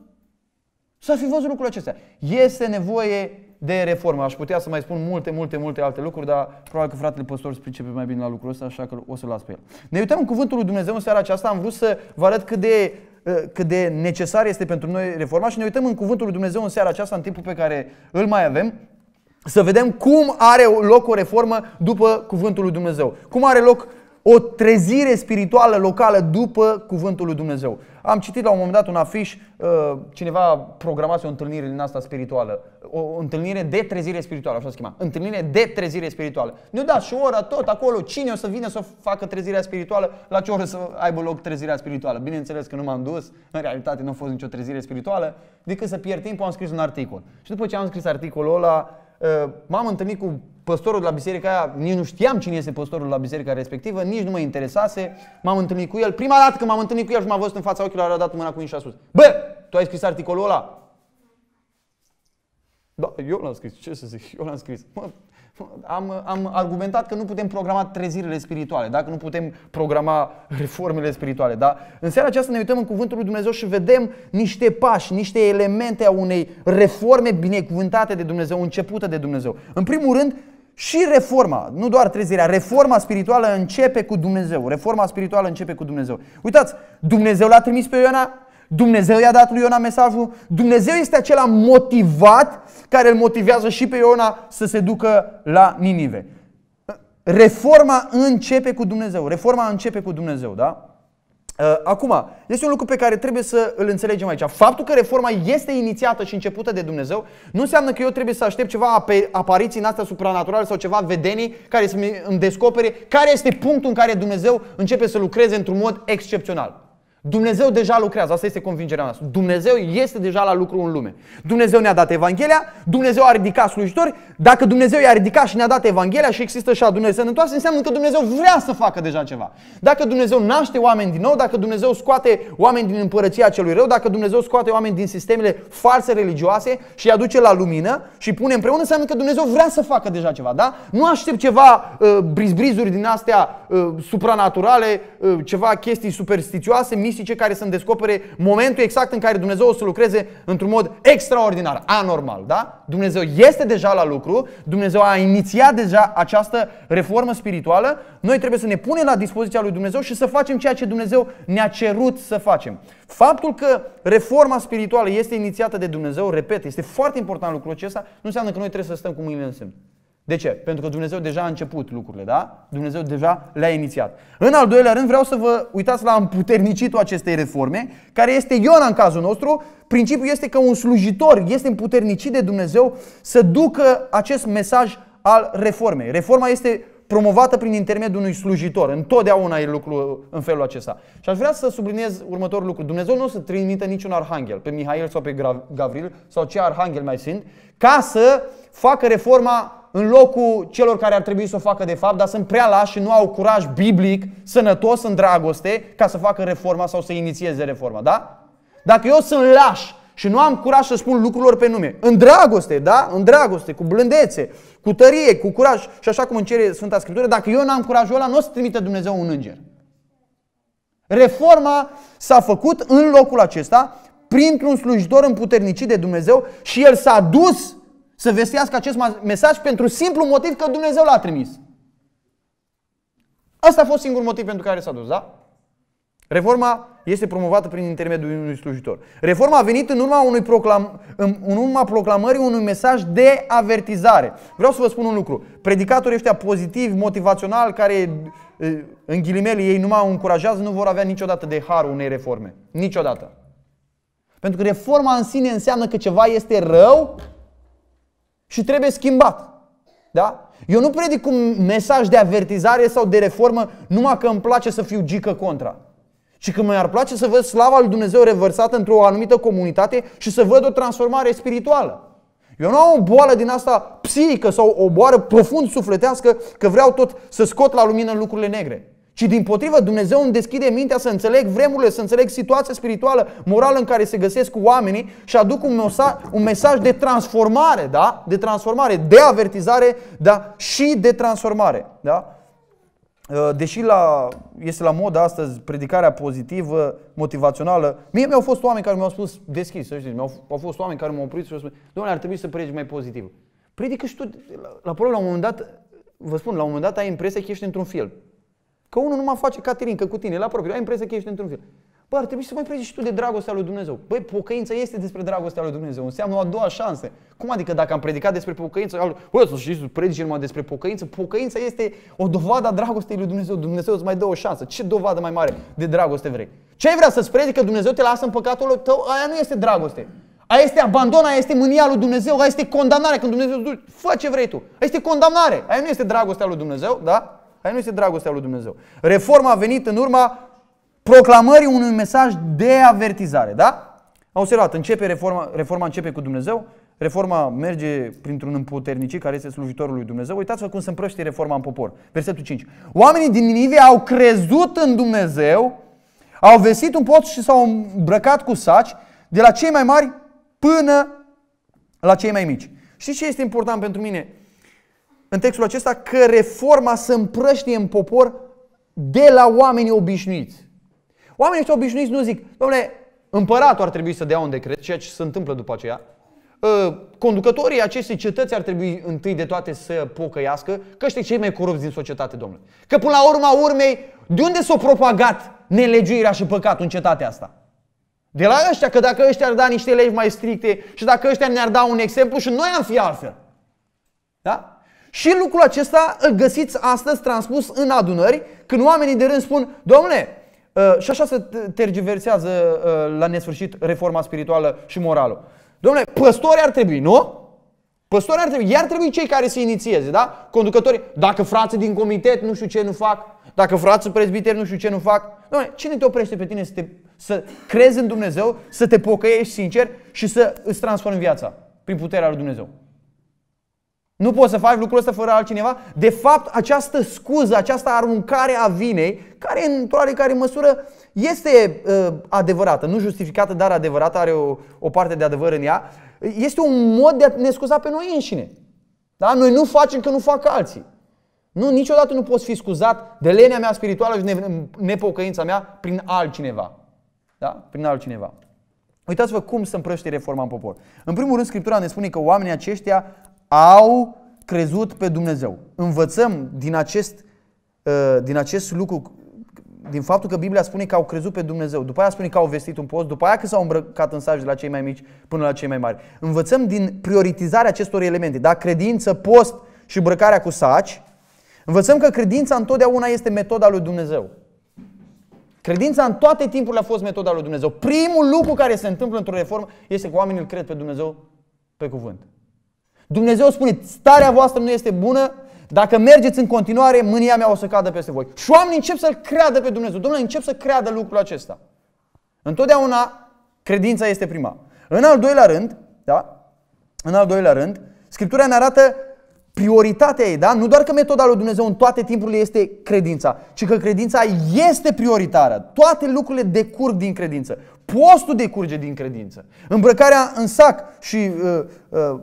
Speaker 1: S-ar fi văzut lucrurile acestea. Este nevoie de reformă. Aș putea să mai spun multe, multe, multe alte lucruri, dar probabil că fratele păstor se pricepe mai bine la lucrul ăsta, așa că o să-l las pe el. Ne uităm în cuvântul lui Dumnezeu în seara aceasta, am vrut să vă arăt cât de ă, cât de necesar este pentru noi reforma și ne uităm în cuvântul lui Dumnezeu în seara aceasta, în timpul pe care îl mai avem, să vedem cum are loc o reformă după cuvântul lui Dumnezeu. Cum are loc o trezire spirituală locală după cuvântul lui Dumnezeu. Am citit la un moment dat un afiș, uh, cineva programase o întâlnire din asta spirituală, o întâlnire de trezire spirituală, așa se chema, întâlnire de trezire spirituală. Nu da și ora tot acolo, cine o să vină să facă trezirea spirituală, la ce oră să aibă loc trezirea spirituală. Bineînțeles că nu m-am dus, în realitate nu a fost nicio trezire spirituală, decât să pierd timp, am scris un articol. Și după ce am scris articolul ăla, Uh, m-am întâlnit cu păstorul la biserica aia, nici nu știam cine este păstorul la biserica respectivă, nici nu mă interesase, m-am întâlnit cu el. Prima dată când m-am întâlnit cu el și m-a văzut în fața ochilor, a dat mâna cu inșa sus. Bă, tu ai scris articolul ăla? Da, eu l-am scris, ce să zic, eu l-am scris. Mă, am, am argumentat că nu putem programa trezirile spirituale, dacă nu putem programa reformele spirituale. Dar în seara aceasta ne uităm în Cuvântul lui Dumnezeu și vedem niște pași, niște elemente a unei reforme binecuvântate de Dumnezeu, începută de Dumnezeu. În primul rând, și reforma, nu doar trezirea, reforma spirituală începe cu Dumnezeu. Reforma spirituală începe cu Dumnezeu. Uitați, Dumnezeu l-a trimis pe Ioana, Dumnezeu i-a dat lui Iona mesajul, Dumnezeu este acela motivat care îl motivează și pe Iona să se ducă la Ninive. Reforma începe cu Dumnezeu, reforma începe cu Dumnezeu, da? Uh, acum, este un lucru pe care trebuie să îl înțelegem aici. Faptul că reforma este inițiată și începută de Dumnezeu nu înseamnă că eu trebuie să aștept ceva apariții în astea supranaturale sau ceva vedenii care să îmi descopere care este punctul în care Dumnezeu începe să lucreze într-un mod excepțional. Dumnezeu deja lucrează, asta este convingerea noastră. Dumnezeu este deja la lucru în lume. Dumnezeu ne-a dat Evanghelia, Dumnezeu a ridicat slujitori. Dacă Dumnezeu i-a ridicat și ne-a dat Evanghelia și există și adunări sănătoase, înseamnă că Dumnezeu vrea să facă deja ceva. Dacă Dumnezeu naște oameni din nou, dacă Dumnezeu scoate oameni din împărăția celui rău, dacă Dumnezeu scoate oameni din sistemele false religioase și îi aduce la lumină și pune împreună, înseamnă că Dumnezeu vrea să facă deja ceva, da? Nu aștept ceva uh, brizbrizuri din astea uh, supranaturale, uh, ceva chestii superstițioase, mistice care să-mi descopere momentul exact în care Dumnezeu o să lucreze într-un mod extraordinar, anormal. Da? Dumnezeu este deja la lucru, Dumnezeu a inițiat deja această reformă spirituală, noi trebuie să ne punem la dispoziția lui Dumnezeu și să facem ceea ce Dumnezeu ne-a cerut să facem. Faptul că reforma spirituală este inițiată de Dumnezeu, repet, este foarte important lucrul acesta, nu înseamnă că noi trebuie să stăm cu mâinile în semn. De ce? Pentru că Dumnezeu deja a început lucrurile, da? Dumnezeu deja le-a inițiat. În al doilea rând vreau să vă uitați la împuternicitul acestei reforme, care este Iona în cazul nostru. Principiul este că un slujitor este împuternicit de Dumnezeu să ducă acest mesaj al reformei. Reforma este promovată prin intermediul unui slujitor. Întotdeauna e lucru în felul acesta. Și aș vrea să subliniez următorul lucru. Dumnezeu nu o să trimită niciun arhanghel, pe Mihail sau pe Gavril sau ce arhanghel mai sunt, ca să facă reforma în locul celor care ar trebui să o facă de fapt, dar sunt prea lași și nu au curaj biblic, sănătos în dragoste, ca să facă reforma sau să inițieze reforma, da? Dacă eu sunt laș și nu am curaj să spun lucrurilor pe nume, în dragoste, da? În dragoste, cu blândețe, cu tărie, cu curaj și așa cum încere Sfânta Scriptură, dacă eu nu am curajul ăla, nu o să trimite Dumnezeu un înger. Reforma s-a făcut în locul acesta printr-un slujitor împuternicit de Dumnezeu și el s-a dus să vestească acest mesaj pentru simplu motiv că Dumnezeu l-a trimis. Asta a fost singurul motiv pentru care s-a dus, da? Reforma este promovată prin intermediul unui slujitor. Reforma a venit în urma, unui proclam, în urma proclamării unui mesaj de avertizare. Vreau să vă spun un lucru. Predicatorii ăștia pozitivi, motivațional, care în ghilimele ei numai încurajează, nu vor avea niciodată de har unei reforme. Niciodată. Pentru că reforma în sine înseamnă că ceva este rău și trebuie schimbat. Da? Eu nu predic un mesaj de avertizare sau de reformă numai că îmi place să fiu gică contra. Și că mi-ar place să văd slava lui Dumnezeu revărsată într-o anumită comunitate și să văd o transformare spirituală. Eu nu am o boală din asta psihică sau o boală profund sufletească că vreau tot să scot la lumină lucrurile negre. Ci din potrivă, Dumnezeu îmi deschide mintea să înțeleg vremurile, să înțeleg situația spirituală, morală în care se găsesc oamenii și aduc un mesaj, un mesaj de transformare, da? De transformare, de avertizare, da? Și de transformare, da? Uh, deși la, este la modă astăzi predicarea pozitivă, motivațională, mie mi-au fost oameni care mi-au spus deschis, să știți, mi-au au fost oameni care m-au oprit și au spus, domnule, ar trebui să predici mai pozitiv. Predică și tu, la, la la un moment dat, vă spun, la un moment dat ai impresia că ești într-un film. Că unul nu mă face caterincă că cu tine, la propriu, ai impresia că ești într-un film. Bă, ar trebui să mai prezi și tu de dragostea lui Dumnezeu. Băi, pocăința este despre dragostea lui Dumnezeu. Înseamnă o a doua șansă. Cum adică dacă am predicat despre pocăință, bă, să știți, predici numai despre pocăință. Pocăința este o dovadă a dragostei lui Dumnezeu. Dumnezeu îți mai dă o șansă. Ce dovadă mai mare de dragoste vrei? Ce ai vrea să-ți că Dumnezeu te lasă în păcatul tău? Aia nu este dragoste. Aia este abandon, aia este mânia lui Dumnezeu, aia este condamnare. Când Dumnezeu duce. fă ce vrei tu. Aia este condamnare. Aia nu este dragostea lui Dumnezeu, da? Aia nu este dragostea lui Dumnezeu. Reforma a venit în urma proclamării unui mesaj de avertizare, da? Au observat, începe reforma, reforma începe cu Dumnezeu, reforma merge printr-un împuternicit care este slujitorul lui Dumnezeu. Uitați-vă cum se împrăște reforma în popor. Versetul 5. Oamenii din Ninive au crezut în Dumnezeu, au vestit un pot și s-au îmbrăcat cu saci, de la cei mai mari până la cei mai mici. Știți ce este important pentru mine? în textul acesta că reforma se împrăștie în popor de la oamenii obișnuiți. Oamenii ăștia obișnuiți nu zic, domnule, împăratul ar trebui să dea un decret, ceea ce se întâmplă după aceea. Ă, conducătorii acestei cetăți ar trebui întâi de toate să pocăiască, că ăștia cei mai corupți din societate, domnule. Că până la urma urmei, de unde s-a propagat nelegiuirea și păcatul în cetatea asta? De la ăștia, că dacă ăștia ar da niște legi mai stricte și dacă ăștia ne-ar da un exemplu și noi am fi altfel. Da? Și lucrul acesta îl găsiți astăzi transpus în adunări, când oamenii de rând spun, domnule, ă, și așa se tergiversează ă, la nesfârșit reforma spirituală și morală. Domnule, păstori ar trebui, nu? Păstori ar trebui, iar trebuie cei care se inițieze, da? Conducătorii, dacă frații din comitet nu știu ce nu fac, dacă frații prezbiteri nu știu ce nu fac. Domnule, cine te oprește pe tine să, te, să crezi în Dumnezeu, să te pocăiești sincer și să îți transformi viața prin puterea lui Dumnezeu? Nu poți să faci lucrul ăsta fără altcineva? De fapt, această scuză, această aruncare a vinei, care într-o oarecare măsură este uh, adevărată, nu justificată, dar adevărată, are o, o parte de adevăr în ea, este un mod de a ne scuza pe noi înșine. Da? Noi nu facem că nu fac alții. Nu, niciodată nu poți fi scuzat de lenea mea spirituală și nepocăința mea prin altcineva. Da? Prin altcineva. Uitați-vă cum se împrăște reforma în popor. În primul rând, Scriptura ne spune că oamenii aceștia au crezut pe Dumnezeu. Învățăm din acest, uh, din acest lucru, din faptul că Biblia spune că au crezut pe Dumnezeu, după aia spune că au vestit un post, după aia că s-au îmbrăcat în saci de la cei mai mici până la cei mai mari. Învățăm din prioritizarea acestor elemente, da? credință, post și îmbrăcarea cu saci, învățăm că credința întotdeauna este metoda lui Dumnezeu. Credința în toate timpurile a fost metoda lui Dumnezeu. Primul lucru care se întâmplă într-o reformă este că oamenii îl cred pe Dumnezeu pe cuvânt. Dumnezeu spune, starea voastră nu este bună, dacă mergeți în continuare, mânia mea o să cadă peste voi. Și oamenii încep să-L creadă pe Dumnezeu. Domnule, încep să creadă lucrul acesta. Întotdeauna credința este prima. În al doilea rând, da? În al doilea rând, Scriptura ne arată prioritatea ei, da? Nu doar că metoda lui Dumnezeu în toate timpurile este credința, ci că credința este prioritară. Toate lucrurile decurg din credință. Postul decurge din credință. Îmbrăcarea în sac și uh, uh,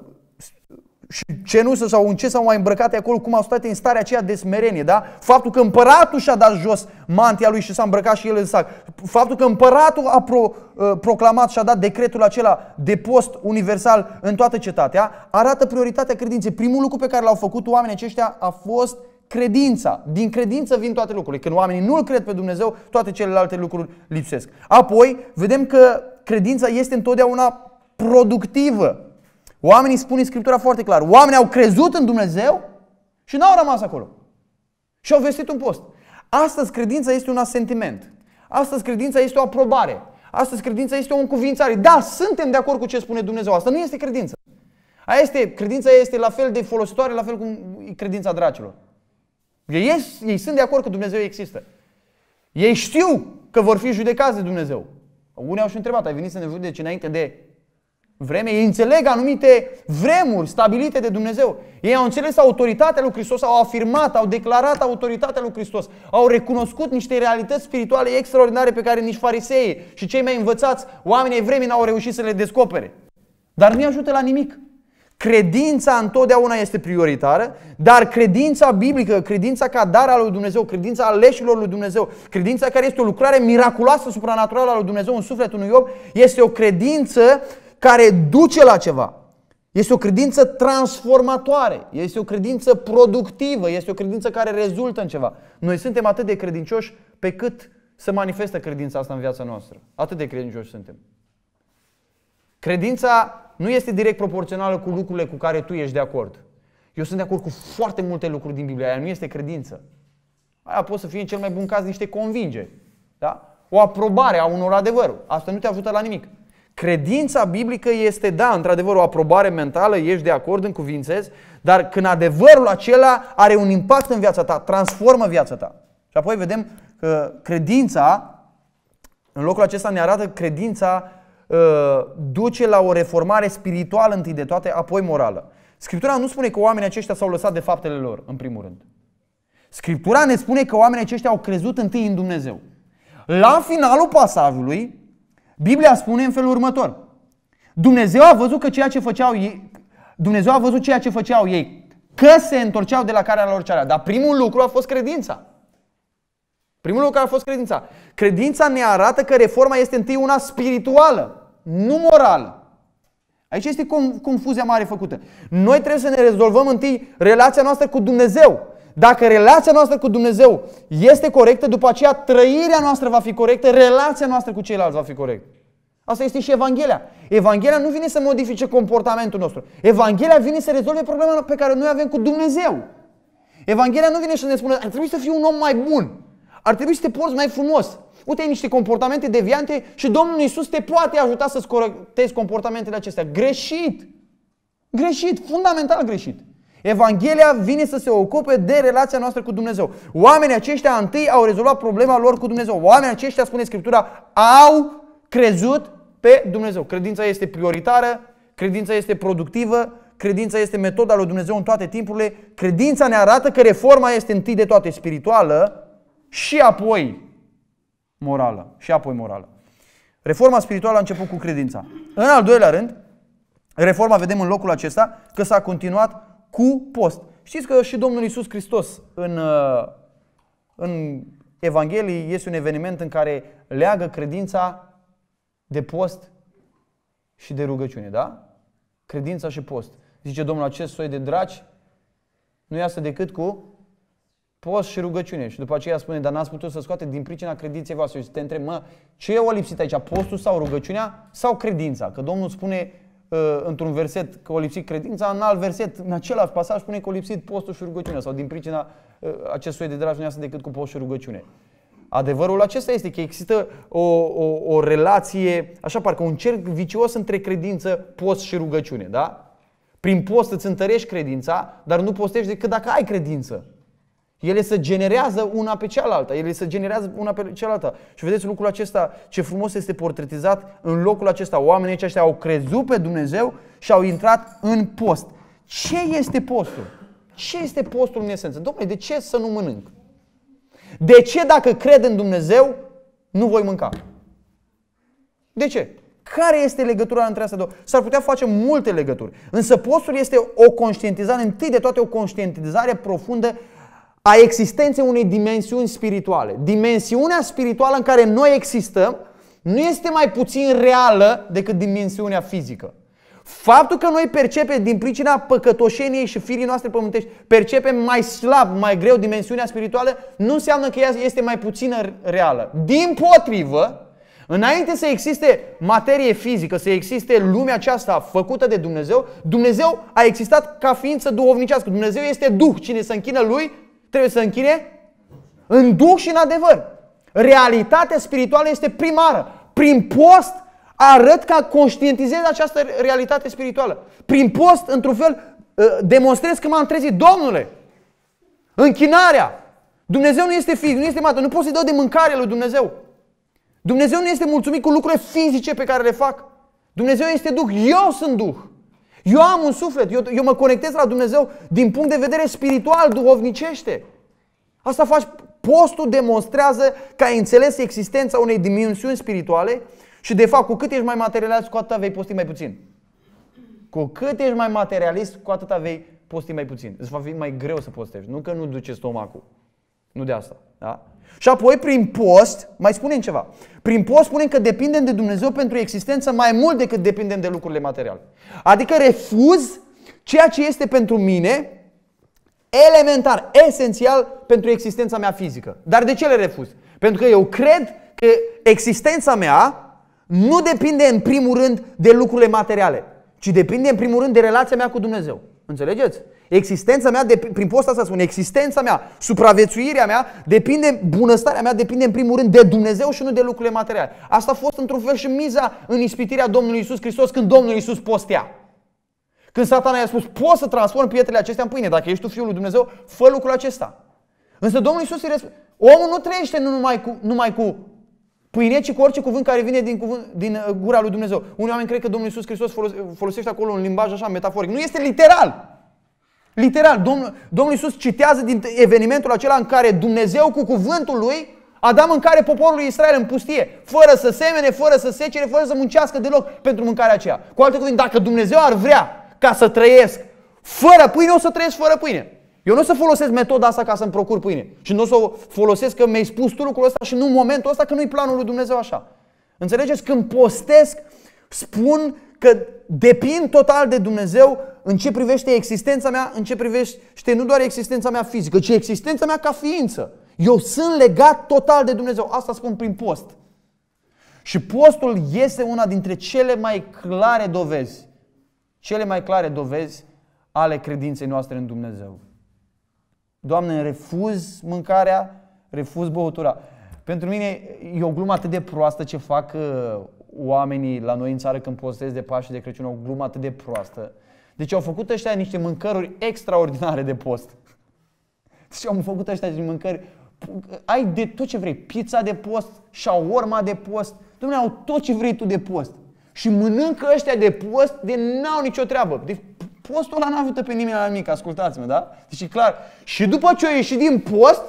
Speaker 1: și ce nu sau în ce s-au mai îmbrăcat acolo, cum au stat în starea aceea de smerenie, da? Faptul că împăratul și-a dat jos mantia lui și s-a îmbrăcat și el în sac. Faptul că împăratul a pro, uh, proclamat și a dat decretul acela de post universal în toată cetatea, arată prioritatea credinței. Primul lucru pe care l-au făcut oamenii aceștia a fost credința. Din credință vin toate lucrurile. Când oamenii nu-L cred pe Dumnezeu, toate celelalte lucruri lipsesc. Apoi, vedem că credința este întotdeauna productivă. Oamenii în Scriptura foarte clar. Oamenii au crezut în Dumnezeu și n-au rămas acolo. Și au vestit un post. Astăzi credința este un asentiment. Astăzi credința este o aprobare. Astăzi credința este o încuvințare. Da, suntem de acord cu ce spune Dumnezeu. Asta nu este credință. Aia este, credința este la fel de folositoare, la fel cum e credința dracilor. Ei, ei sunt de acord că Dumnezeu există. Ei știu că vor fi judecați de Dumnezeu. Unii au și întrebat, ai venit să ne judeci înainte de vreme, ei înțeleg anumite vremuri stabilite de Dumnezeu. Ei au înțeles autoritatea lui Hristos, au afirmat, au declarat autoritatea lui Hristos, au recunoscut niște realități spirituale extraordinare pe care nici fariseii și cei mai învățați oamenii vremii n-au reușit să le descopere. Dar nu-i ajută la nimic. Credința întotdeauna este prioritară, dar credința biblică, credința ca dar al lui Dumnezeu, credința aleșilor lui Dumnezeu, credința care este o lucrare miraculoasă, supranaturală a lui Dumnezeu în sufletul unui om, este o credință uh, care duce la ceva. Este o credință transformatoare, este o credință productivă, este o credință care rezultă în ceva. Noi suntem atât de credincioși pe cât să manifestă credința asta în viața noastră. Atât de credincioși suntem. Credința nu este direct proporțională cu lucrurile cu care tu ești de acord. Eu sunt de acord cu foarte multe lucruri din Biblia, aia nu este credință. Aia poate să fie în cel mai bun caz niște convingeri. Da? O aprobare a unor adevăruri. Asta nu te ajută la nimic. Credința biblică este, da, într-adevăr, o aprobare mentală, ești de acord, în cuvințezi, dar când adevărul acela are un impact în viața ta, transformă viața ta. Și apoi vedem că credința, în locul acesta ne arată credința ă, duce la o reformare spirituală întâi de toate, apoi morală. Scriptura nu spune că oamenii aceștia s-au lăsat de faptele lor, în primul rând. Scriptura ne spune că oamenii aceștia au crezut întâi în Dumnezeu. La finalul pasajului, Biblia spune în felul următor. Dumnezeu a văzut că ceea ce făceau ei, Dumnezeu a văzut ceea ce făceau ei, că se întorceau de la care lor cearea. Dar primul lucru a fost credința. Primul lucru a fost credința. Credința ne arată că reforma este întâi una spirituală, nu morală. Aici este confuzia mare făcută. Noi trebuie să ne rezolvăm întâi relația noastră cu Dumnezeu. Dacă relația noastră cu Dumnezeu este corectă, după aceea trăirea noastră va fi corectă, relația noastră cu ceilalți va fi corectă. Asta este și Evanghelia. Evanghelia nu vine să modifice comportamentul nostru. Evanghelia vine să rezolve problema pe care noi avem cu Dumnezeu. Evanghelia nu vine să ne spună, ar trebui să fii un om mai bun, ar trebui să te porți mai frumos. Uite, ai niște comportamente deviante și Domnul Iisus te poate ajuta să-ți corectezi comportamentele acestea. Greșit! Greșit, fundamental greșit. Evanghelia vine să se ocupe de relația noastră cu Dumnezeu. Oamenii aceștia întâi au rezolvat problema lor cu Dumnezeu. Oamenii aceștia, spune Scriptura, au crezut pe Dumnezeu. Credința este prioritară, credința este productivă, credința este metoda lui Dumnezeu în toate timpurile. Credința ne arată că reforma este întâi de toate spirituală și apoi morală. Și apoi morală. Reforma spirituală a început cu credința. În al doilea rând, reforma vedem în locul acesta că s-a continuat cu post. Știți că și Domnul Iisus Hristos în, uh, în Evanghelie este un eveniment în care leagă credința de post și de rugăciune, da? Credința și post. Zice Domnul, acest soi de dragi nu iasă decât cu post și rugăciune. Și după aceea spune, dar n-ați putut să scoate din pricina credinței voastre. Și te întreb, mă, ce e o lipsit aici? Postul sau rugăciunea sau credința? Că Domnul spune, Uh, într-un verset că o lipsit credința, în alt verset, în același pasaj, spune că o lipsit postul și rugăciunea sau din pricina uh, acestui de dragi nu decât cu post și rugăciune. Adevărul acesta este că există o, o, o relație, așa parcă un cerc vicios între credință, post și rugăciune, da? Prin post îți întărești credința, dar nu postești decât dacă ai credință. Ele se generează una pe cealaltă, ele se generează una pe cealaltă. Și vedeți lucrul acesta, ce frumos este portretizat în locul acesta. Oamenii aceștia au crezut pe Dumnezeu și au intrat în post. Ce este postul? Ce este postul în esență? Dom'le, de ce să nu mănânc? De ce dacă cred în Dumnezeu, nu voi mânca? De ce? Care este legătura între astea două? S-ar putea face multe legături. Însă postul este o conștientizare, întâi de toate o conștientizare profundă a existenței unei dimensiuni spirituale. Dimensiunea spirituală în care noi existăm nu este mai puțin reală decât dimensiunea fizică. Faptul că noi percepem din pricina păcătoșeniei și firii noastre pământești, percepem mai slab, mai greu dimensiunea spirituală, nu înseamnă că ea este mai puțin reală. Din potrivă, înainte să existe materie fizică, să existe lumea aceasta făcută de Dumnezeu, Dumnezeu a existat ca ființă duhovnicească. Dumnezeu este Duh, cine se închină Lui Trebuie să închine în duh și în adevăr. Realitatea spirituală este primară. Prin post arăt ca conștientizez această realitate spirituală. Prin post, într-un fel, ă, demonstrez că m-am trezit. Domnule, închinarea. Dumnezeu nu este fizic, nu este mată. Nu pot să-i dau de mâncare lui Dumnezeu. Dumnezeu nu este mulțumit cu lucrurile fizice pe care le fac. Dumnezeu este Duh. Eu sunt Duh. Eu am un suflet, eu, eu mă conectez la Dumnezeu din punct de vedere spiritual, duhovnicește. Asta faci, postul demonstrează că ai înțeles existența unei dimensiuni spirituale și de fapt cu cât ești mai materialist, cu atât vei posti mai puțin. Cu cât ești mai materialist, cu atât vei posti mai puțin. Îți va fi mai greu să postești, nu că nu duce stomacul. Nu de asta. Da? Și apoi prin post, mai spunem ceva, prin post spunem că depindem de Dumnezeu pentru existență mai mult decât depindem de lucrurile materiale. Adică refuz ceea ce este pentru mine elementar, esențial pentru existența mea fizică. Dar de ce le refuz? Pentru că eu cred că existența mea nu depinde în primul rând de lucrurile materiale, ci depinde în primul rând de relația mea cu Dumnezeu. Înțelegeți? Existența mea, de, prin postul să spun, existența mea, supraviețuirea mea, depinde, bunăstarea mea depinde în primul rând de Dumnezeu și nu de lucrurile materiale. Asta a fost într-un fel și miza în ispitirea Domnului Isus Hristos când Domnul Isus postea. Când satana i-a spus, poți să transform pietrele acestea în pâine, dacă ești tu Fiul lui Dumnezeu, fă lucrul acesta. Însă Domnul Isus îi răspunde, omul nu trăiește numai cu, numai cu Pâineci cu orice cuvânt care vine din, cuvânt, din uh, gura lui Dumnezeu. Unii oameni cred că Domnul Iisus Hristos uh, folosește acolo un limbaj așa metaforic. Nu este literal! Literal, Domnul, Domnul Iisus citează din evenimentul acela în care Dumnezeu cu cuvântul lui a dat mâncare poporului Israel în pustie, fără să semene, fără să secere, fără să muncească deloc pentru mâncarea aceea. Cu alte cuvinte, dacă Dumnezeu ar vrea ca să trăiesc fără pâine, o să trăiesc fără pâine. Eu nu o să folosesc metoda asta ca să-mi procur pâine. Și nu o să o folosesc că mi-ai spus tu lucrul ăsta și nu în momentul ăsta că nu-i planul lui Dumnezeu așa. Înțelegeți? Când postesc, spun că depind total de Dumnezeu în ce privește existența mea, în ce privește nu doar existența mea fizică, ci existența mea ca ființă. Eu sunt legat total de Dumnezeu. Asta spun prin post. Și postul este una dintre cele mai clare dovezi, cele mai clare dovezi ale credinței noastre în Dumnezeu. Doamne, refuz mâncarea, refuz băutura. Pentru mine e o glumă atât de proastă ce fac uh, oamenii la noi în țară când postez de Paște de Crăciun, o glumă atât de proastă. Deci au făcut ăștia niște mâncăruri extraordinare de post. Deci au făcut ăștia niște mâncări, ai de tot ce vrei, pizza de post, șaorma de post, Dumnezeu, au tot ce vrei tu de post. Și mănâncă ăștia de post de n-au nicio treabă. Deci Postul ăla n-a ajută pe nimeni la nimic, ascultați-mă, da? Deci e clar. Și după ce o ieși din post,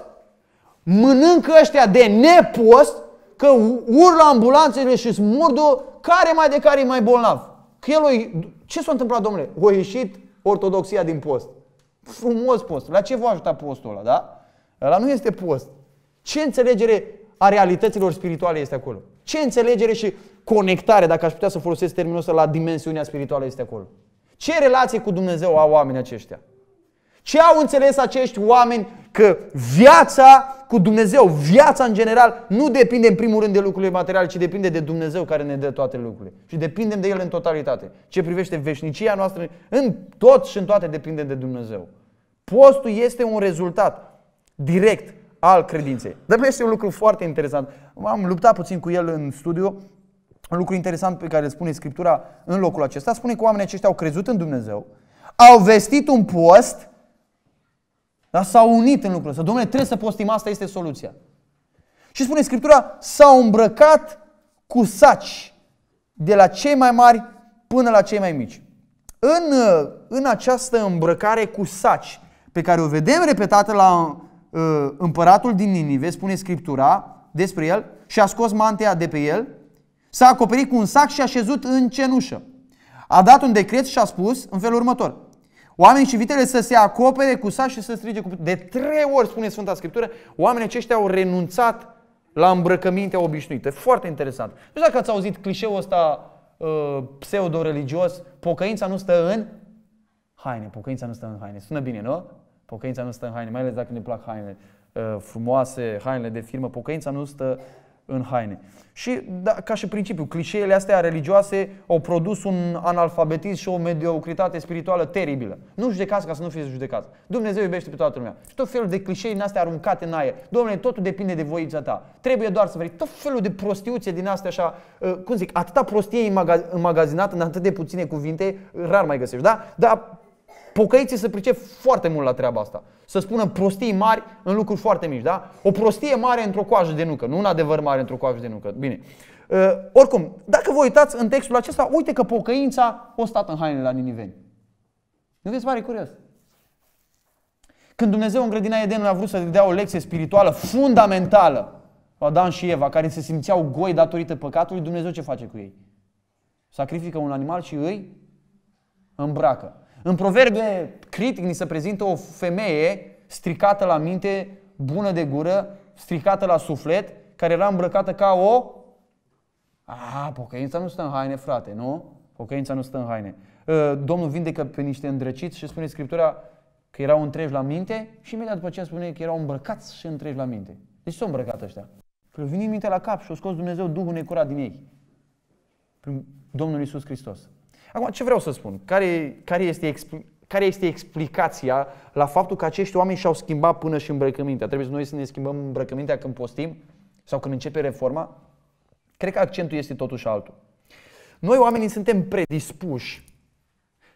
Speaker 1: mănâncă ăștia de nepost, că urlă ambulanțele și smurdu, care mai de care e mai bolnav. Că el o... Ce s-a întâmplat, domnule? O ieșit ortodoxia din post. Frumos post. La ce vă ajuta postul ăla, da? Ăla nu este post. Ce înțelegere a realităților spirituale este acolo? Ce înțelegere și conectare, dacă aș putea să folosesc terminul ăsta, la dimensiunea spirituală este acolo? Ce relație cu Dumnezeu au oamenii aceștia? Ce au înțeles acești oameni că viața cu Dumnezeu, viața în general, nu depinde în primul rând de lucrurile materiale, ci depinde de Dumnezeu care ne dă toate lucrurile. Și depindem de El în totalitate. Ce privește veșnicia noastră, în tot și în toate depindem de Dumnezeu. Postul este un rezultat direct al credinței. Dar este un lucru foarte interesant. M-am luptat puțin cu el în studiu un lucru interesant pe care îl spune Scriptura în locul acesta, spune că oamenii aceștia au crezut în Dumnezeu, au vestit un post, dar s-au unit în lucrul ăsta. Domnule, trebuie să postim, asta este soluția. Și spune Scriptura, s-au îmbrăcat cu saci, de la cei mai mari până la cei mai mici. În, în această îmbrăcare cu saci, pe care o vedem repetată la uh, împăratul din Ninive, spune Scriptura despre el, și a scos mantea de pe el S-a acoperit cu un sac și a șezut în cenușă. A dat un decret și a spus în felul următor. Oamenii și vitele să se acopere cu sac și să strige cu De trei ori, spune Sfânta Scriptură, oamenii aceștia au renunțat la îmbrăcămintea obișnuită. Foarte interesant. Nu știu dacă ați auzit clișeul ăsta uh, pseudo-religios, pocăința nu stă în haine, pocăința nu stă în haine. Sună bine, nu? Pocăința nu stă în haine, mai ales dacă ne plac hainele uh, frumoase, hainele de firmă, pocăința nu stă în haine. Și da, ca și principiu, clișeele astea religioase au produs un analfabetism și o mediocritate spirituală teribilă. Nu judecați ca să nu fiți judecați. Dumnezeu iubește pe toată lumea. Și tot felul de clișee din astea aruncate în aer. Domnule, totul depinde de voința ta. Trebuie doar să vrei. Tot felul de prostiuțe din astea așa, uh, cum zic, atâta prostie înmagazinată în atât de puține cuvinte, rar mai găsești, da? Dar Pocăiții se pricep foarte mult la treaba asta. Să spună prostii mari în lucruri foarte mici, da? O prostie mare într-o coajă de nucă, nu un adevăr mare într-o coajă de nucă. Bine. Uh, oricum, dacă vă uitați în textul acesta, uite că pocăința o stat în hainele la niniveni. Nu vezi se pare curios? Când Dumnezeu în grădina Edenului a vrut să dea o lecție spirituală fundamentală Adam și Eva, care se simțeau goi datorită păcatului, Dumnezeu ce face cu ei? Sacrifică un animal și îi îmbracă. În proverbe critic ni se prezintă o femeie stricată la minte, bună de gură, stricată la suflet, care era îmbrăcată ca o... A, ah, pocăința nu stă în haine, frate, nu? Pocăința nu stă în haine. Ă, Domnul vindecă pe niște îndrăciți și spune Scriptura că erau întregi la minte și imediat după ce spune că erau îmbrăcați și întregi la minte. Deci s-au îmbrăcat ăștia. Că vine mintea la cap și o scos Dumnezeu Duhul necurat din ei. Prin Domnul Isus Hristos. Acum, ce vreau să spun? Care, care, este, care este explicația la faptul că acești oameni și-au schimbat până și îmbrăcămintea? Trebuie noi să ne schimbăm îmbrăcămintea când postim sau când începe reforma? Cred că accentul este totuși altul. Noi oamenii suntem predispuși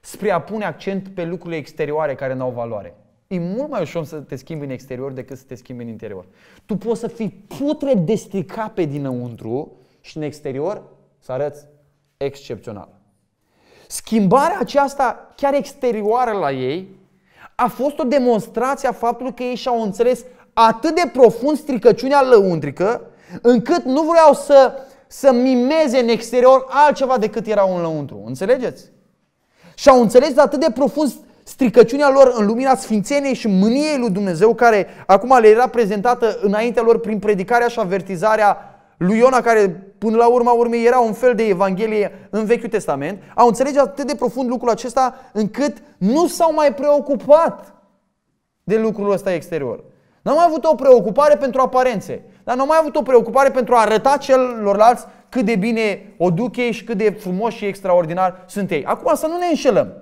Speaker 1: spre a pune accent pe lucrurile exterioare care nu au valoare. E mult mai ușor să te schimbi în exterior decât să te schimbi în interior. Tu poți să fii putre de stricat pe dinăuntru și în exterior să arăți excepțional. Schimbarea aceasta, chiar exterioară la ei, a fost o demonstrație a faptului că ei și-au înțeles atât de profund stricăciunea lăuntrică, încât nu vreau să, să mimeze în exterior altceva decât era un lăuntru. Înțelegeți? Și-au înțeles atât de profund stricăciunea lor în lumina sfințeniei și mâniei lui Dumnezeu, care acum le era prezentată înaintea lor prin predicarea și avertizarea lui Iona, care până la urma urmei era un fel de evanghelie în Vechiul Testament, au înțeles atât de profund lucrul acesta încât nu s-au mai preocupat de lucrul ăsta exterior. N-au mai avut o preocupare pentru aparențe, dar n-au mai avut o preocupare pentru a arăta celorlalți cât de bine o duc ei și cât de frumos și extraordinar sunt ei. Acum să nu ne înșelăm.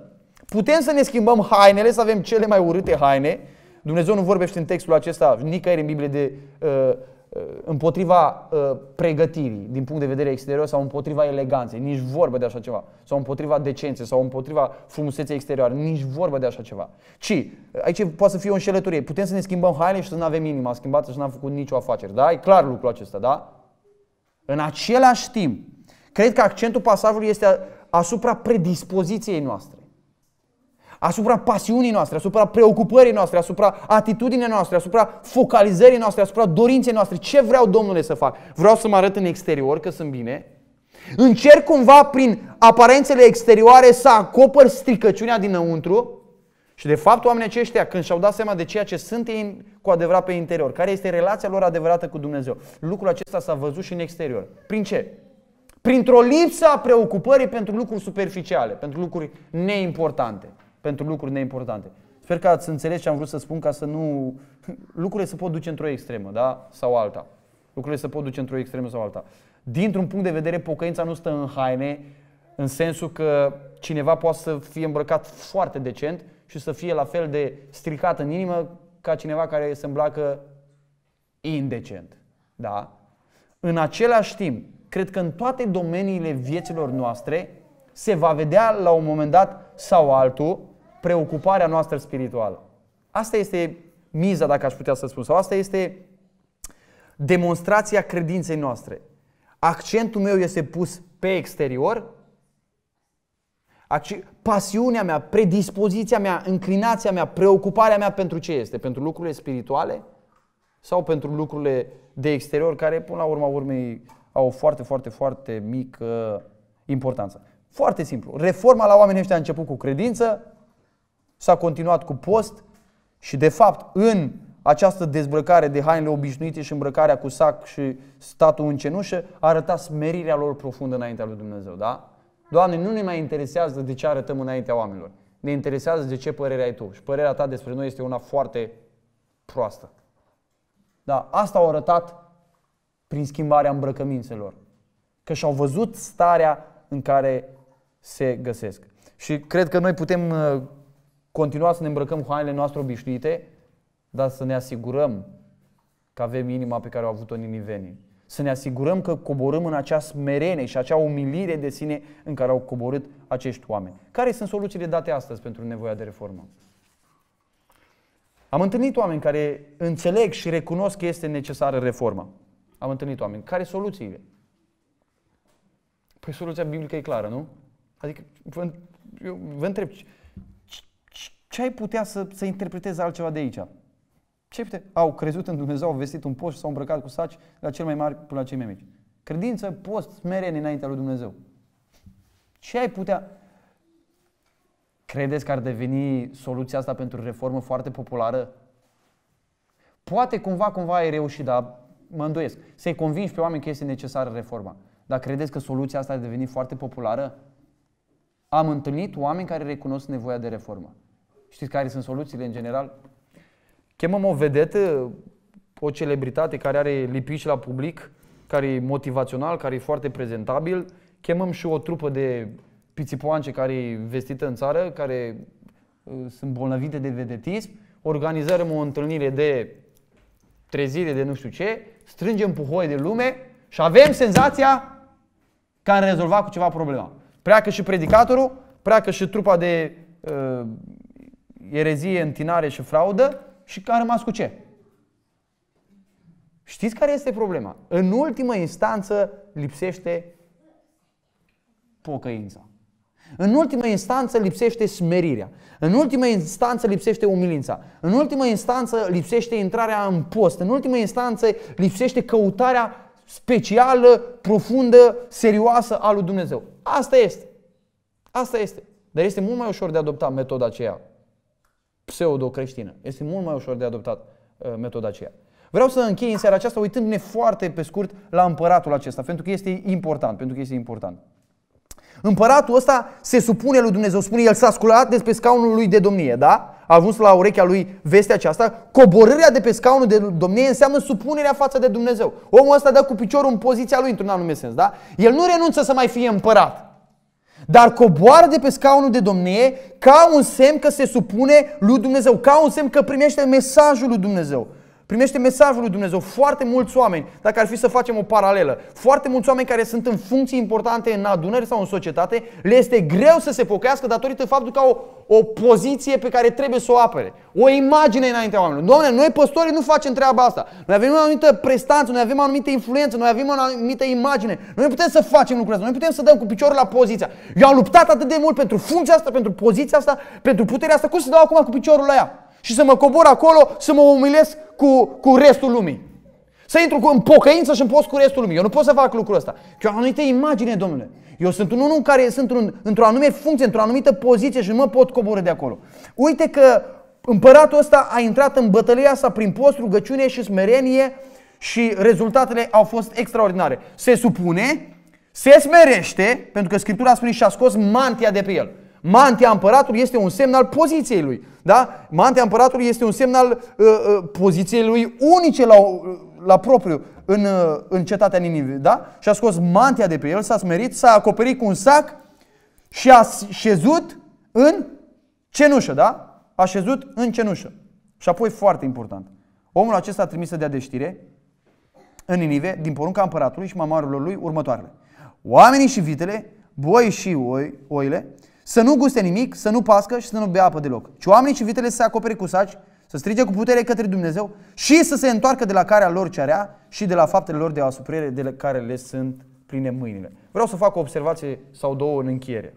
Speaker 1: Putem să ne schimbăm hainele, să avem cele mai urâte haine. Dumnezeu nu vorbește în textul acesta nicăieri în Biblie de uh, Uh, împotriva uh, pregătirii din punct de vedere exterior sau împotriva eleganței, nici vorbă de așa ceva, sau împotriva decenței sau împotriva frumuseței exterioare, nici vorbă de așa ceva. Ci, uh, aici poate să fie o înșelătorie, putem să ne schimbăm haine și să nu avem inima schimbată și n-am făcut nicio afacere, da? E clar lucrul acesta, da? În același timp, cred că accentul pasajului este asupra predispoziției noastre asupra pasiunii noastre, asupra preocupării noastre, asupra atitudinii noastre, asupra focalizării noastre, asupra dorinței noastre. Ce vreau, Domnule, să fac? Vreau să mă arăt în exterior că sunt bine? Încerc cumva prin aparențele exterioare să acopăr stricăciunea dinăuntru? Și de fapt oamenii aceștia, când și-au dat seama de ceea ce sunt ei cu adevărat pe interior, care este relația lor adevărată cu Dumnezeu, lucrul acesta s-a văzut și în exterior. Prin ce? Printr-o lipsă a preocupării pentru lucruri superficiale, pentru lucruri neimportante pentru lucruri neimportante. Sper că ați înțeles ce am vrut să spun ca să nu... Lucrurile se pot duce într-o extremă, da? Sau alta. Lucrurile se pot duce într-o extremă sau alta. Dintr-un punct de vedere, pocăința nu stă în haine, în sensul că cineva poate să fie îmbrăcat foarte decent și să fie la fel de stricat în inimă ca cineva care se îmbracă indecent. Da? În același timp, cred că în toate domeniile vieților noastre se va vedea la un moment dat sau altul preocuparea noastră spirituală. Asta este miza, dacă aș putea să spun, sau asta este demonstrația credinței noastre. Accentul meu este pus pe exterior, pasiunea mea, predispoziția mea, înclinația mea, preocuparea mea pentru ce este? Pentru lucrurile spirituale sau pentru lucrurile de exterior care până la urma urmei au o foarte, foarte, foarte mică importanță. Foarte simplu. Reforma la oamenii ăștia a început cu credință, s-a continuat cu post și de fapt în această dezbrăcare de hainele obișnuite și îmbrăcarea cu sac și statul în cenușă arăta smerirea lor profundă înaintea lui Dumnezeu, da? Doamne, nu ne mai interesează de ce arătăm înaintea oamenilor. Ne interesează de ce părere ai tu. Și părerea ta despre noi este una foarte proastă. Da, asta au arătat prin schimbarea îmbrăcămințelor. Că și-au văzut starea în care se găsesc. Și cred că noi putem uh, continua să ne îmbrăcăm cu hainele noastre obișnuite, dar să ne asigurăm că avem inima pe care o avut-o ninivenii. Să ne asigurăm că coborâm în acea smerenie și acea umilire de sine în care au coborât acești oameni. Care sunt soluțiile date astăzi pentru nevoia de reformă? Am întâlnit oameni care înțeleg și recunosc că este necesară reforma. Am întâlnit oameni. Care soluțiile? Păi soluția biblică e clară, nu? Adică vă, eu vă întreb, ce ai putea să, să interpretezi altceva de aici? Ce putea? Au crezut în Dumnezeu, au vestit un post și s-au îmbrăcat cu saci de la cel mai mari până la cei mai mici. Credință, post, smerenie înaintea lui Dumnezeu. Ce ai putea? Credeți că ar deveni soluția asta pentru reformă foarte populară? Poate cumva, cumva ai reușit, dar mă îndoiesc. Să-i convingi pe oameni că este necesară reforma. Dar credeți că soluția asta a devenit foarte populară? Am întâlnit oameni care recunosc nevoia de reformă. Știți care sunt soluțiile în general? Chemăm o vedetă, o celebritate care are lipici la public, care e motivațional, care e foarte prezentabil. Chemăm și o trupă de pițipoance care e vestită în țară, care uh, sunt bolnăvite de vedetism. Organizăm o întâlnire de trezire de nu știu ce, strângem puhoi de lume și avem senzația că am rezolvat cu ceva problema. Pleacă și predicatorul, pleacă și trupa de uh, erezie, întinare și fraudă și că a rămas cu ce? Știți care este problema? În ultimă instanță lipsește pocăința. În ultimă instanță lipsește smerirea. În ultimă instanță lipsește umilința. În ultimă instanță lipsește intrarea în post. În ultimă instanță lipsește căutarea specială, profundă, serioasă a lui Dumnezeu. Asta este. Asta este. Dar este mult mai ușor de adoptat metoda aceea pseudo-creștină. Este mult mai ușor de adoptat uh, metoda aceea. Vreau să închei în seara aceasta uitându-ne foarte pe scurt la împăratul acesta, pentru că este important, pentru că este important. Împăratul ăsta se supune lui Dumnezeu, spune el s-a sculat de pe scaunul lui de domnie, da? A ajuns la urechea lui vestea aceasta, coborârea de pe scaunul de domnie înseamnă supunerea față de Dumnezeu. Omul ăsta dă cu piciorul în poziția lui într-un anume sens, da? El nu renunță să mai fie împărat, dar coboară de pe scaunul de domnie ca un semn că se supune lui Dumnezeu, ca un semn că primește mesajul lui Dumnezeu primește mesajul lui Dumnezeu. Foarte mulți oameni, dacă ar fi să facem o paralelă, foarte mulți oameni care sunt în funcții importante în adunări sau în societate, le este greu să se pocăiască datorită faptului că au o, o poziție pe care trebuie să o apere. O imagine înaintea oamenilor. Doamne, noi păstorii nu facem treaba asta. Noi avem o anumită prestanță, noi avem o anumită influență, noi avem o anumită imagine. Noi putem să facem lucrurile astea, noi putem să dăm cu piciorul la poziția. Eu am luptat atât de mult pentru funcția asta, pentru poziția asta, pentru puterea asta. Cum să dau acum cu piciorul la ea? și să mă cobor acolo să mă umilesc cu, cu restul lumii. Să intru cu, în pocăință și în post cu restul lumii. Eu nu pot să fac lucrul ăsta. Că am anumite imagine, domnule. Eu sunt unul care sunt într-un, într-o anumită funcție, într-o anumită poziție și nu mă pot coborâ de acolo. Uite că împăratul ăsta a intrat în bătălia asta prin post, rugăciune și smerenie și rezultatele au fost extraordinare. Se supune, se smerește, pentru că Scriptura spune și a scos mantia de pe el. Mantia împăratului este un semn al poziției lui. Da? Mantia împăratului este un semn al uh, uh, poziției lui unice la, uh, la propriu în, uh, în cetatea Ninive. Da? Și a scos mantia de pe el, s-a smerit, s-a acoperit cu un sac și a șezut în cenușă. Da? A șezut în cenușă. Și apoi foarte important. Omul acesta a trimis să dea de știre în Ninive din porunca împăratului și mamarilor lui următoarele. Oamenii și vitele, boi și oi, oile, să nu guste nimic, să nu pască și să nu bea apă deloc. Ci oamenii și vitele să se acopere cu saci, să strige cu putere către Dumnezeu și să se întoarcă de la carea lor ce are și de la faptele lor de asuprire de care le sunt pline mâinile. Vreau să fac o observație sau două în încheiere.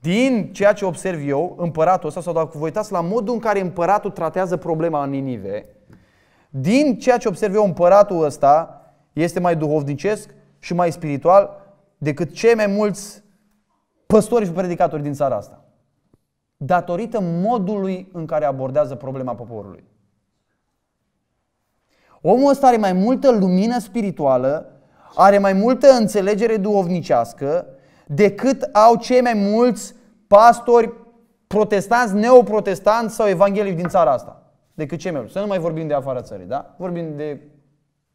Speaker 1: Din ceea ce observ eu, împăratul ăsta, sau dacă vă uitați la modul în care împăratul tratează problema în Ninive, din ceea ce observ eu, împăratul ăsta este mai duhovnicesc și mai spiritual decât cei mai mulți păstori și predicatori din țara asta. Datorită modului în care abordează problema poporului. Omul ăsta are mai multă lumină spirituală, are mai multă înțelegere duovnicească decât au cei mai mulți pastori protestanți, neoprotestanți sau evanghelici din țara asta. Decât cei mai mulți. Să nu mai vorbim de afara țării, da? Vorbim de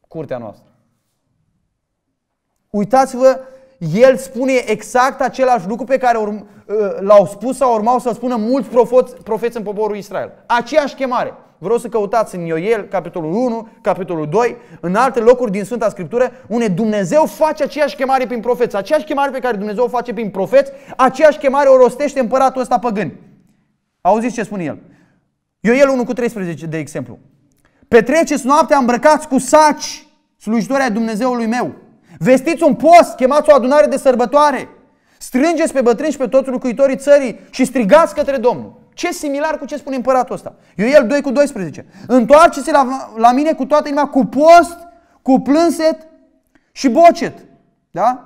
Speaker 1: curtea noastră. Uitați-vă el spune exact același lucru pe care ă, l-au spus sau urmau să spună mulți profeți, profeți în poporul Israel. Aceeași chemare. Vreau să căutați în Ioel, capitolul 1, capitolul 2, în alte locuri din Sfânta Scriptură, unde Dumnezeu face aceeași chemare prin profeți. Aceeași chemare pe care Dumnezeu o face prin profeți, aceeași chemare o rostește împăratul ăsta păgân. Auziți ce spune el? Ioel 1 cu 13, de exemplu. Petreceți noaptea îmbrăcați cu saci, slujitori Dumnezeului meu. Vestiți un post, chemați o adunare de sărbătoare. Strângeți pe bătrâni și pe toți locuitorii țării și strigați către Domnul. Ce similar cu ce spune împăratul ăsta? Ioel 2 cu 12. Întoarceți la, la mine cu toată inima, cu post, cu plânset și bocet. Da?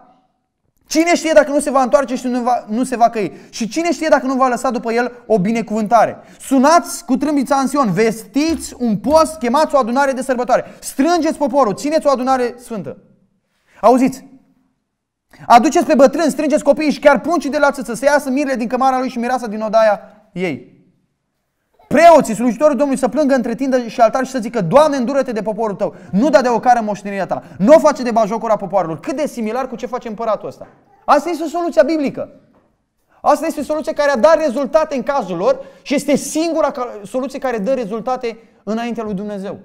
Speaker 1: Cine știe dacă nu se va întoarce și nu, va, nu se va căi? Și cine știe dacă nu va lăsa după el o binecuvântare? Sunați cu trâmbița în Sion, vestiți un post, chemați o adunare de sărbătoare, strângeți poporul, țineți o adunare sfântă. Auziți, aduceți pe bătrân, strângeți copiii și chiar pruncii de la țâță să iasă mirele din cămara lui și mireasa din odaia ei. Preoții, slujitorii Domnului să plângă între tindă și altar și să zică Doamne îndură-te de poporul tău, nu da de ocară moștenirea ta, nu o face de bajocura popoarelor. Cât de similar cu ce face împăratul ăsta. Asta este soluția biblică. Asta este soluția care a dat rezultate în cazul lor și este singura soluție care dă rezultate înaintea lui Dumnezeu.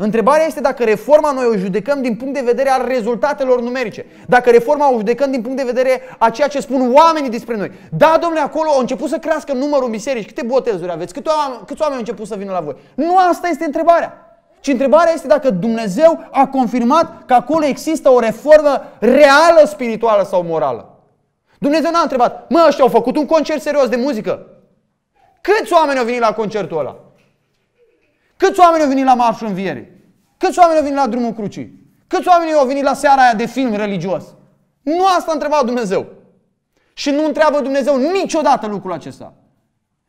Speaker 1: Întrebarea este dacă reforma noi o judecăm din punct de vedere al rezultatelor numerice. Dacă reforma o judecăm din punct de vedere a ceea ce spun oamenii despre noi. Da, domnule, acolo a început să crească numărul biserici. Câte botezuri aveți? Câte oameni, câți oameni au început să vină la voi? Nu asta este întrebarea. Ci întrebarea este dacă Dumnezeu a confirmat că acolo există o reformă reală spirituală sau morală. Dumnezeu n-a întrebat, mă, ăștia au făcut un concert serios de muzică. Câți oameni au venit la concertul ăla? Câți oameni au venit la marșul învierii? Câți oameni au venit la drumul crucii? Câți oameni au venit la seara aia de film religios? Nu asta întreba Dumnezeu. Și nu întreabă Dumnezeu niciodată lucrul acesta.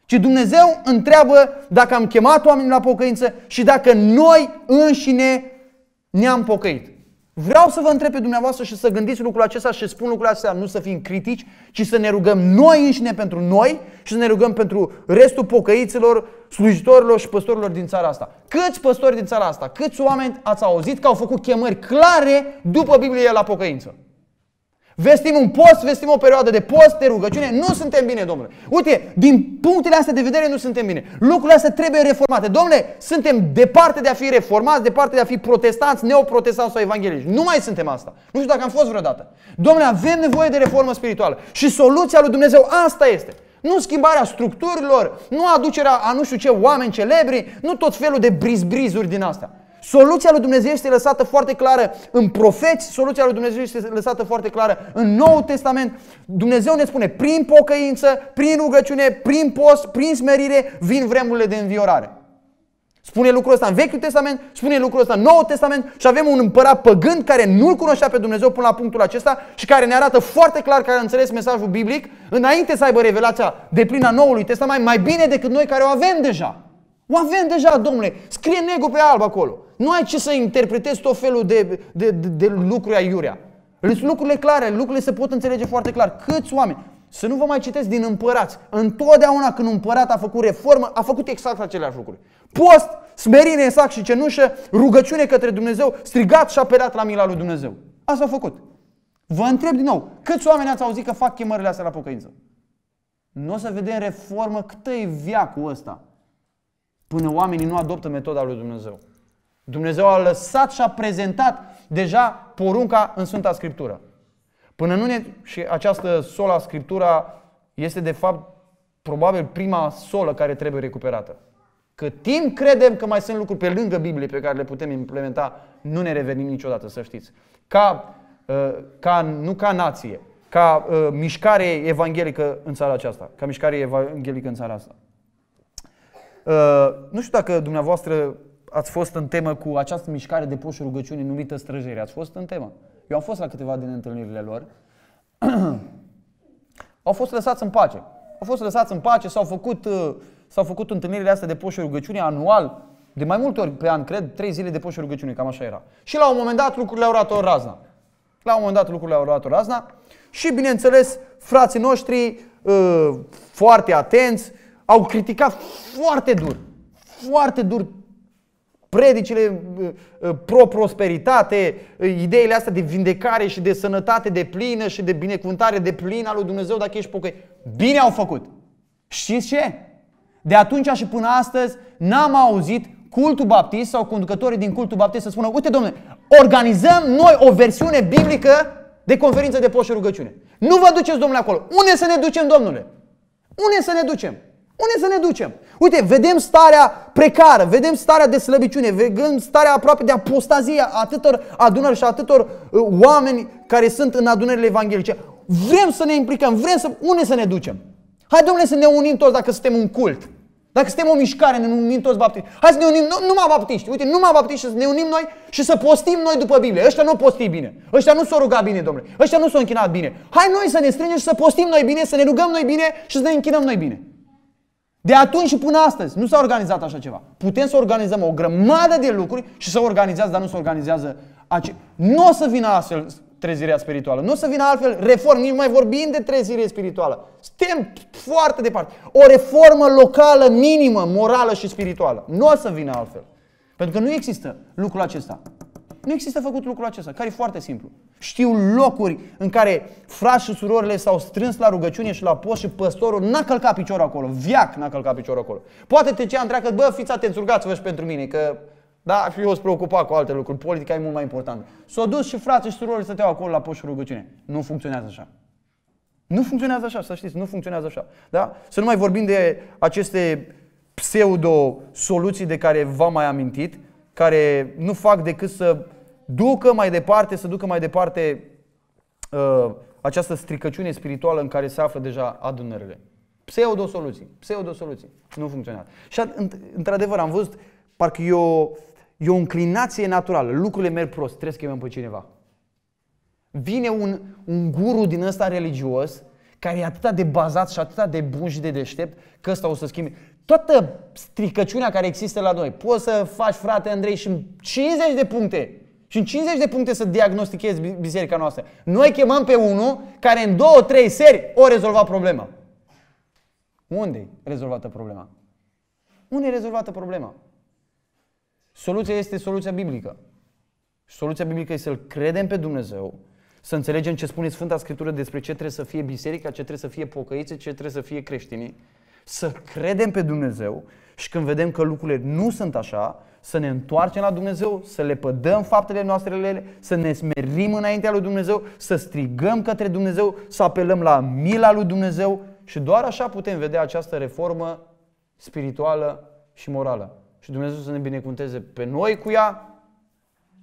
Speaker 1: Ci Dumnezeu întreabă dacă am chemat oamenii la pocăință și dacă noi înșine ne-am pocăit. Vreau să vă întreb pe dumneavoastră și să gândiți lucrul acesta și să spun lucrul acesta, nu să fim critici, ci să ne rugăm noi înșine pentru noi și să ne rugăm pentru restul pocăiților, slujitorilor și păstorilor din țara asta. Câți păstori din țara asta, câți oameni ați auzit că au făcut chemări clare după Biblie la pocăință? Vestim un post, vestim o perioadă de post, de rugăciune. Nu suntem bine, domnule. Uite, din punctele astea de vedere nu suntem bine. Lucrurile astea trebuie reformate. Domnule, suntem departe de a fi reformați, departe de a fi protestanți, neoprotestanți sau evanghelici. Nu mai suntem asta. Nu știu dacă am fost vreodată. Domnule, avem nevoie de reformă spirituală. Și soluția lui Dumnezeu asta este. Nu schimbarea structurilor, nu aducerea a nu știu ce oameni celebri, nu tot felul de brizbrizuri din astea. Soluția lui Dumnezeu este lăsată foarte clară în profeți, soluția lui Dumnezeu este lăsată foarte clară în Noul Testament. Dumnezeu ne spune prin pocăință, prin rugăciune, prin post, prin smerire, vin vremurile de înviorare. Spune lucrul ăsta în Vechiul Testament, spune lucrul ăsta în Noul Testament și avem un împărat păgând care nu-L cunoștea pe Dumnezeu până la punctul acesta și care ne arată foarte clar că a înțeles mesajul biblic înainte să aibă revelația de plină Noului Testament mai bine decât noi care o avem deja. O avem deja, domnule. Scrie negru pe alb acolo. Nu ai ce să interpretezi tot felul de, de, de, de lucruri aiurea. Lucrurile clare, lucrurile se pot înțelege foarte clar. Câți oameni? Să nu vă mai citesc din împărați. Întotdeauna când împărat a făcut reformă, a făcut exact aceleași lucruri. Post, smerire în sac și cenușă, rugăciune către Dumnezeu, strigat și apelat la mila lui Dumnezeu. Asta a făcut. Vă întreb din nou, câți oameni ați auzit că fac chemările astea la pocăință? Nu o să vedem reformă cât e viacul ăsta până oamenii nu adoptă metoda lui Dumnezeu. Dumnezeu a lăsat și a prezentat deja porunca în Sfânta Scriptură. Până nu ne... și această sola Scriptura este de fapt probabil prima solă care trebuie recuperată. Cât timp credem că mai sunt lucruri pe lângă Biblie pe care le putem implementa, nu ne revenim niciodată, să știți. Ca, uh, ca nu ca nație, ca uh, mișcare evanghelică în țara aceasta, ca mișcare evanghelică în țara asta. Uh, nu știu dacă dumneavoastră ați fost în temă cu această mișcare de poșul rugăciunii numită străjere. Ați fost în temă. Eu am fost la câteva din întâlnirile lor. au fost lăsați în pace. Au fost lăsați în pace, s-au făcut, uh, s-au făcut întâlnirile astea de poșul rugăciunii anual, de mai multe ori pe an, cred, trei zile de poșul rugăciunii, cam așa era. Și la un moment dat lucrurile au luat o razna. La un moment dat lucrurile au luat o razna și, bineînțeles, frații noștri uh, foarte atenți, au criticat foarte dur, foarte dur predicile uh, uh, pro-prosperitate, uh, ideile astea de vindecare și de sănătate de plină și de binecuvântare de plină a lui Dumnezeu dacă ești pocăit. Bine au făcut! Știți ce? De atunci și până astăzi n-am auzit cultul baptist sau conducătorii din cultul baptist să spună, uite domnule, organizăm noi o versiune biblică de conferință de post și rugăciune. Nu vă duceți, domnule, acolo. Unde să ne ducem, domnule? Unde să ne ducem? Unde să ne ducem? Uite, vedem starea precară, vedem starea de slăbiciune, vedem starea aproape de apostazie a atâtor adunări și a atâtor uh, oameni care sunt în adunările evanghelice. Vrem să ne implicăm, vrem să... Unde să ne ducem? Hai, domnule, să ne unim toți dacă suntem un cult. Dacă suntem o mișcare, ne unim toți baptiști. Hai să ne unim nu, numai baptiști. Uite, numai baptiști să ne unim noi și să postim noi după Biblie. Ăștia nu posti bine. Ăștia nu s-au rugat bine, domnule. Ăștia nu s-au închinat bine. Hai noi să ne strângem și să postim noi bine, să ne rugăm noi bine și să ne închinăm noi bine. De atunci și până astăzi nu s-a organizat așa ceva. Putem să organizăm o grămadă de lucruri și să organizează, dar nu se organizează. Ace- nu o să vină astfel trezirea spirituală. Nu o să vină altfel Reformă, nici mai vorbim de trezire spirituală. Suntem foarte departe. O reformă locală minimă, morală și spirituală. Nu o să vină altfel. Pentru că nu există lucrul acesta. Nu există făcut lucrul acesta, care e foarte simplu. Știu locuri în care frați și surorile s-au strâns la rugăciune și la post și păstorul n-a călcat piciorul acolo, viac n-a călcat piciorul acolo. Poate te cea întreagă, bă, fiți atenți, rugați-vă și pentru mine, că da, eu sunt preocupat cu alte lucruri, politica e mult mai importantă. S-au dus și frații și surorile stăteau acolo la post și rugăciune. Nu funcționează așa. Nu funcționează așa, să știți, nu funcționează așa. Da? Să nu mai vorbim de aceste pseudo-soluții de care v-am mai amintit, care nu fac decât să ducă mai departe, să ducă mai departe uh, această stricăciune spirituală în care se află deja adunările. Pseudo-soluții, pseudo-soluții. Nu funcționează. Și într-adevăr am văzut, parcă e o, e o înclinație naturală. Lucrurile merg prost, trebuie să chemăm pe cineva. Vine un, un guru din ăsta religios care e atât de bazat și atât de bun și de deștept că ăsta o să schimbe. Toată stricăciunea care există la noi. Poți să faci, frate Andrei, și 50 de puncte și în 50 de puncte să diagnostichezi biserica noastră. Noi chemăm pe unul care în 2-3 seri o rezolva problema. Unde e rezolvată problema? Unde e rezolvată problema? Soluția este soluția biblică. Și soluția biblică este să-L credem pe Dumnezeu, să înțelegem ce spune Sfânta Scriptură despre ce trebuie să fie biserica, ce trebuie să fie pocăițe, ce trebuie să fie creștinii, să credem pe Dumnezeu și când vedem că lucrurile nu sunt așa, să ne întoarcem la Dumnezeu, să le pădăm faptele noastre lele, să ne smerim înaintea lui Dumnezeu, să strigăm către Dumnezeu, să apelăm la mila lui Dumnezeu și doar așa putem vedea această reformă spirituală și morală. Și Dumnezeu să ne binecuvânteze pe noi cu ea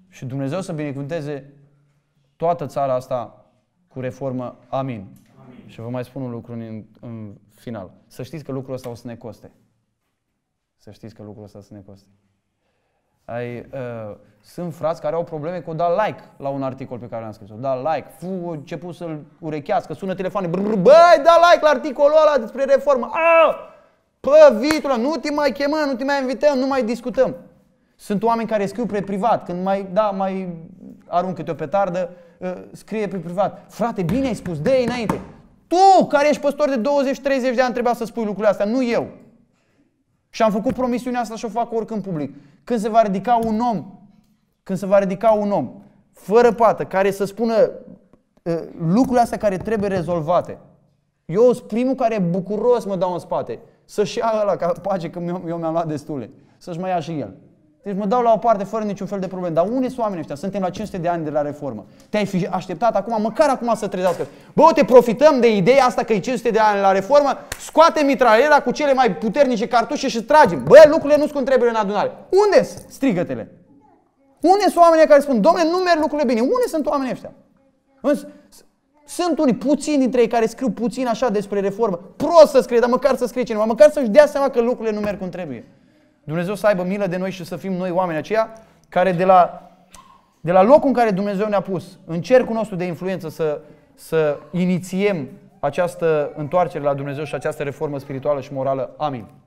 Speaker 1: și Dumnezeu să binecuvânteze toată țara asta cu reformă. Amin. Amin. Și vă mai spun un lucru în, în final. Să știți că lucrul ăsta o să ne coste. Să știți că lucrul ăsta o să ne coste. Ai, uh, sunt frați care au probleme cu da like la un articol pe care l-am scris. Da like, fu, început să-l urechească, sună telefoane, brr, băi, da like la articolul ăla despre reformă. Ah! Pă, vitulă, nu te mai chemăm, nu te mai invităm, nu mai discutăm. Sunt oameni care scriu pe privat, când mai, da, mai arunc câte o petardă, uh, scrie pe privat. Frate, bine ai spus, de înainte. Tu, care ești păstor de 20-30 de ani, trebuia să spui lucrurile astea, nu eu. Și am făcut promisiunea asta și o fac oricând public. Când se va ridica un om, când se va ridica un om fără pată, care să spună uh, lucrurile astea care trebuie rezolvate, eu sunt primul care bucuros mă dau în spate. Să-și ia ăla ca pace, că eu, eu mi-am luat destule. Să-și mai ia și el. Deci mă dau la o parte fără niciun fel de probleme. Dar unii sunt oamenii ăștia? Suntem la 500 de ani de la reformă. Te-ai fi așteptat acum, măcar acum să trezească. Bă, te profităm de ideea asta că e 500 de ani la reformă, scoate mitraliera cu cele mai puternice cartușe și tragem. Bă, lucrurile nu sunt trebuie în adunare. Unde sunt strigătele? Unde sunt oamenii care spun, domnule, nu merg lucrurile bine? Unde sunt oamenii ăștia? Sunt unii, puțini dintre ei care scriu puțin așa despre reformă. Prost să scrie, dar măcar să scrie cineva, măcar să-și dea seama că lucrurile nu merg cum trebuie. Dumnezeu să aibă milă de noi și să fim noi oameni aceia care de la, de la locul în care Dumnezeu ne-a pus, în cercul nostru de influență, să, să inițiem această întoarcere la Dumnezeu și această reformă spirituală și morală. Amin.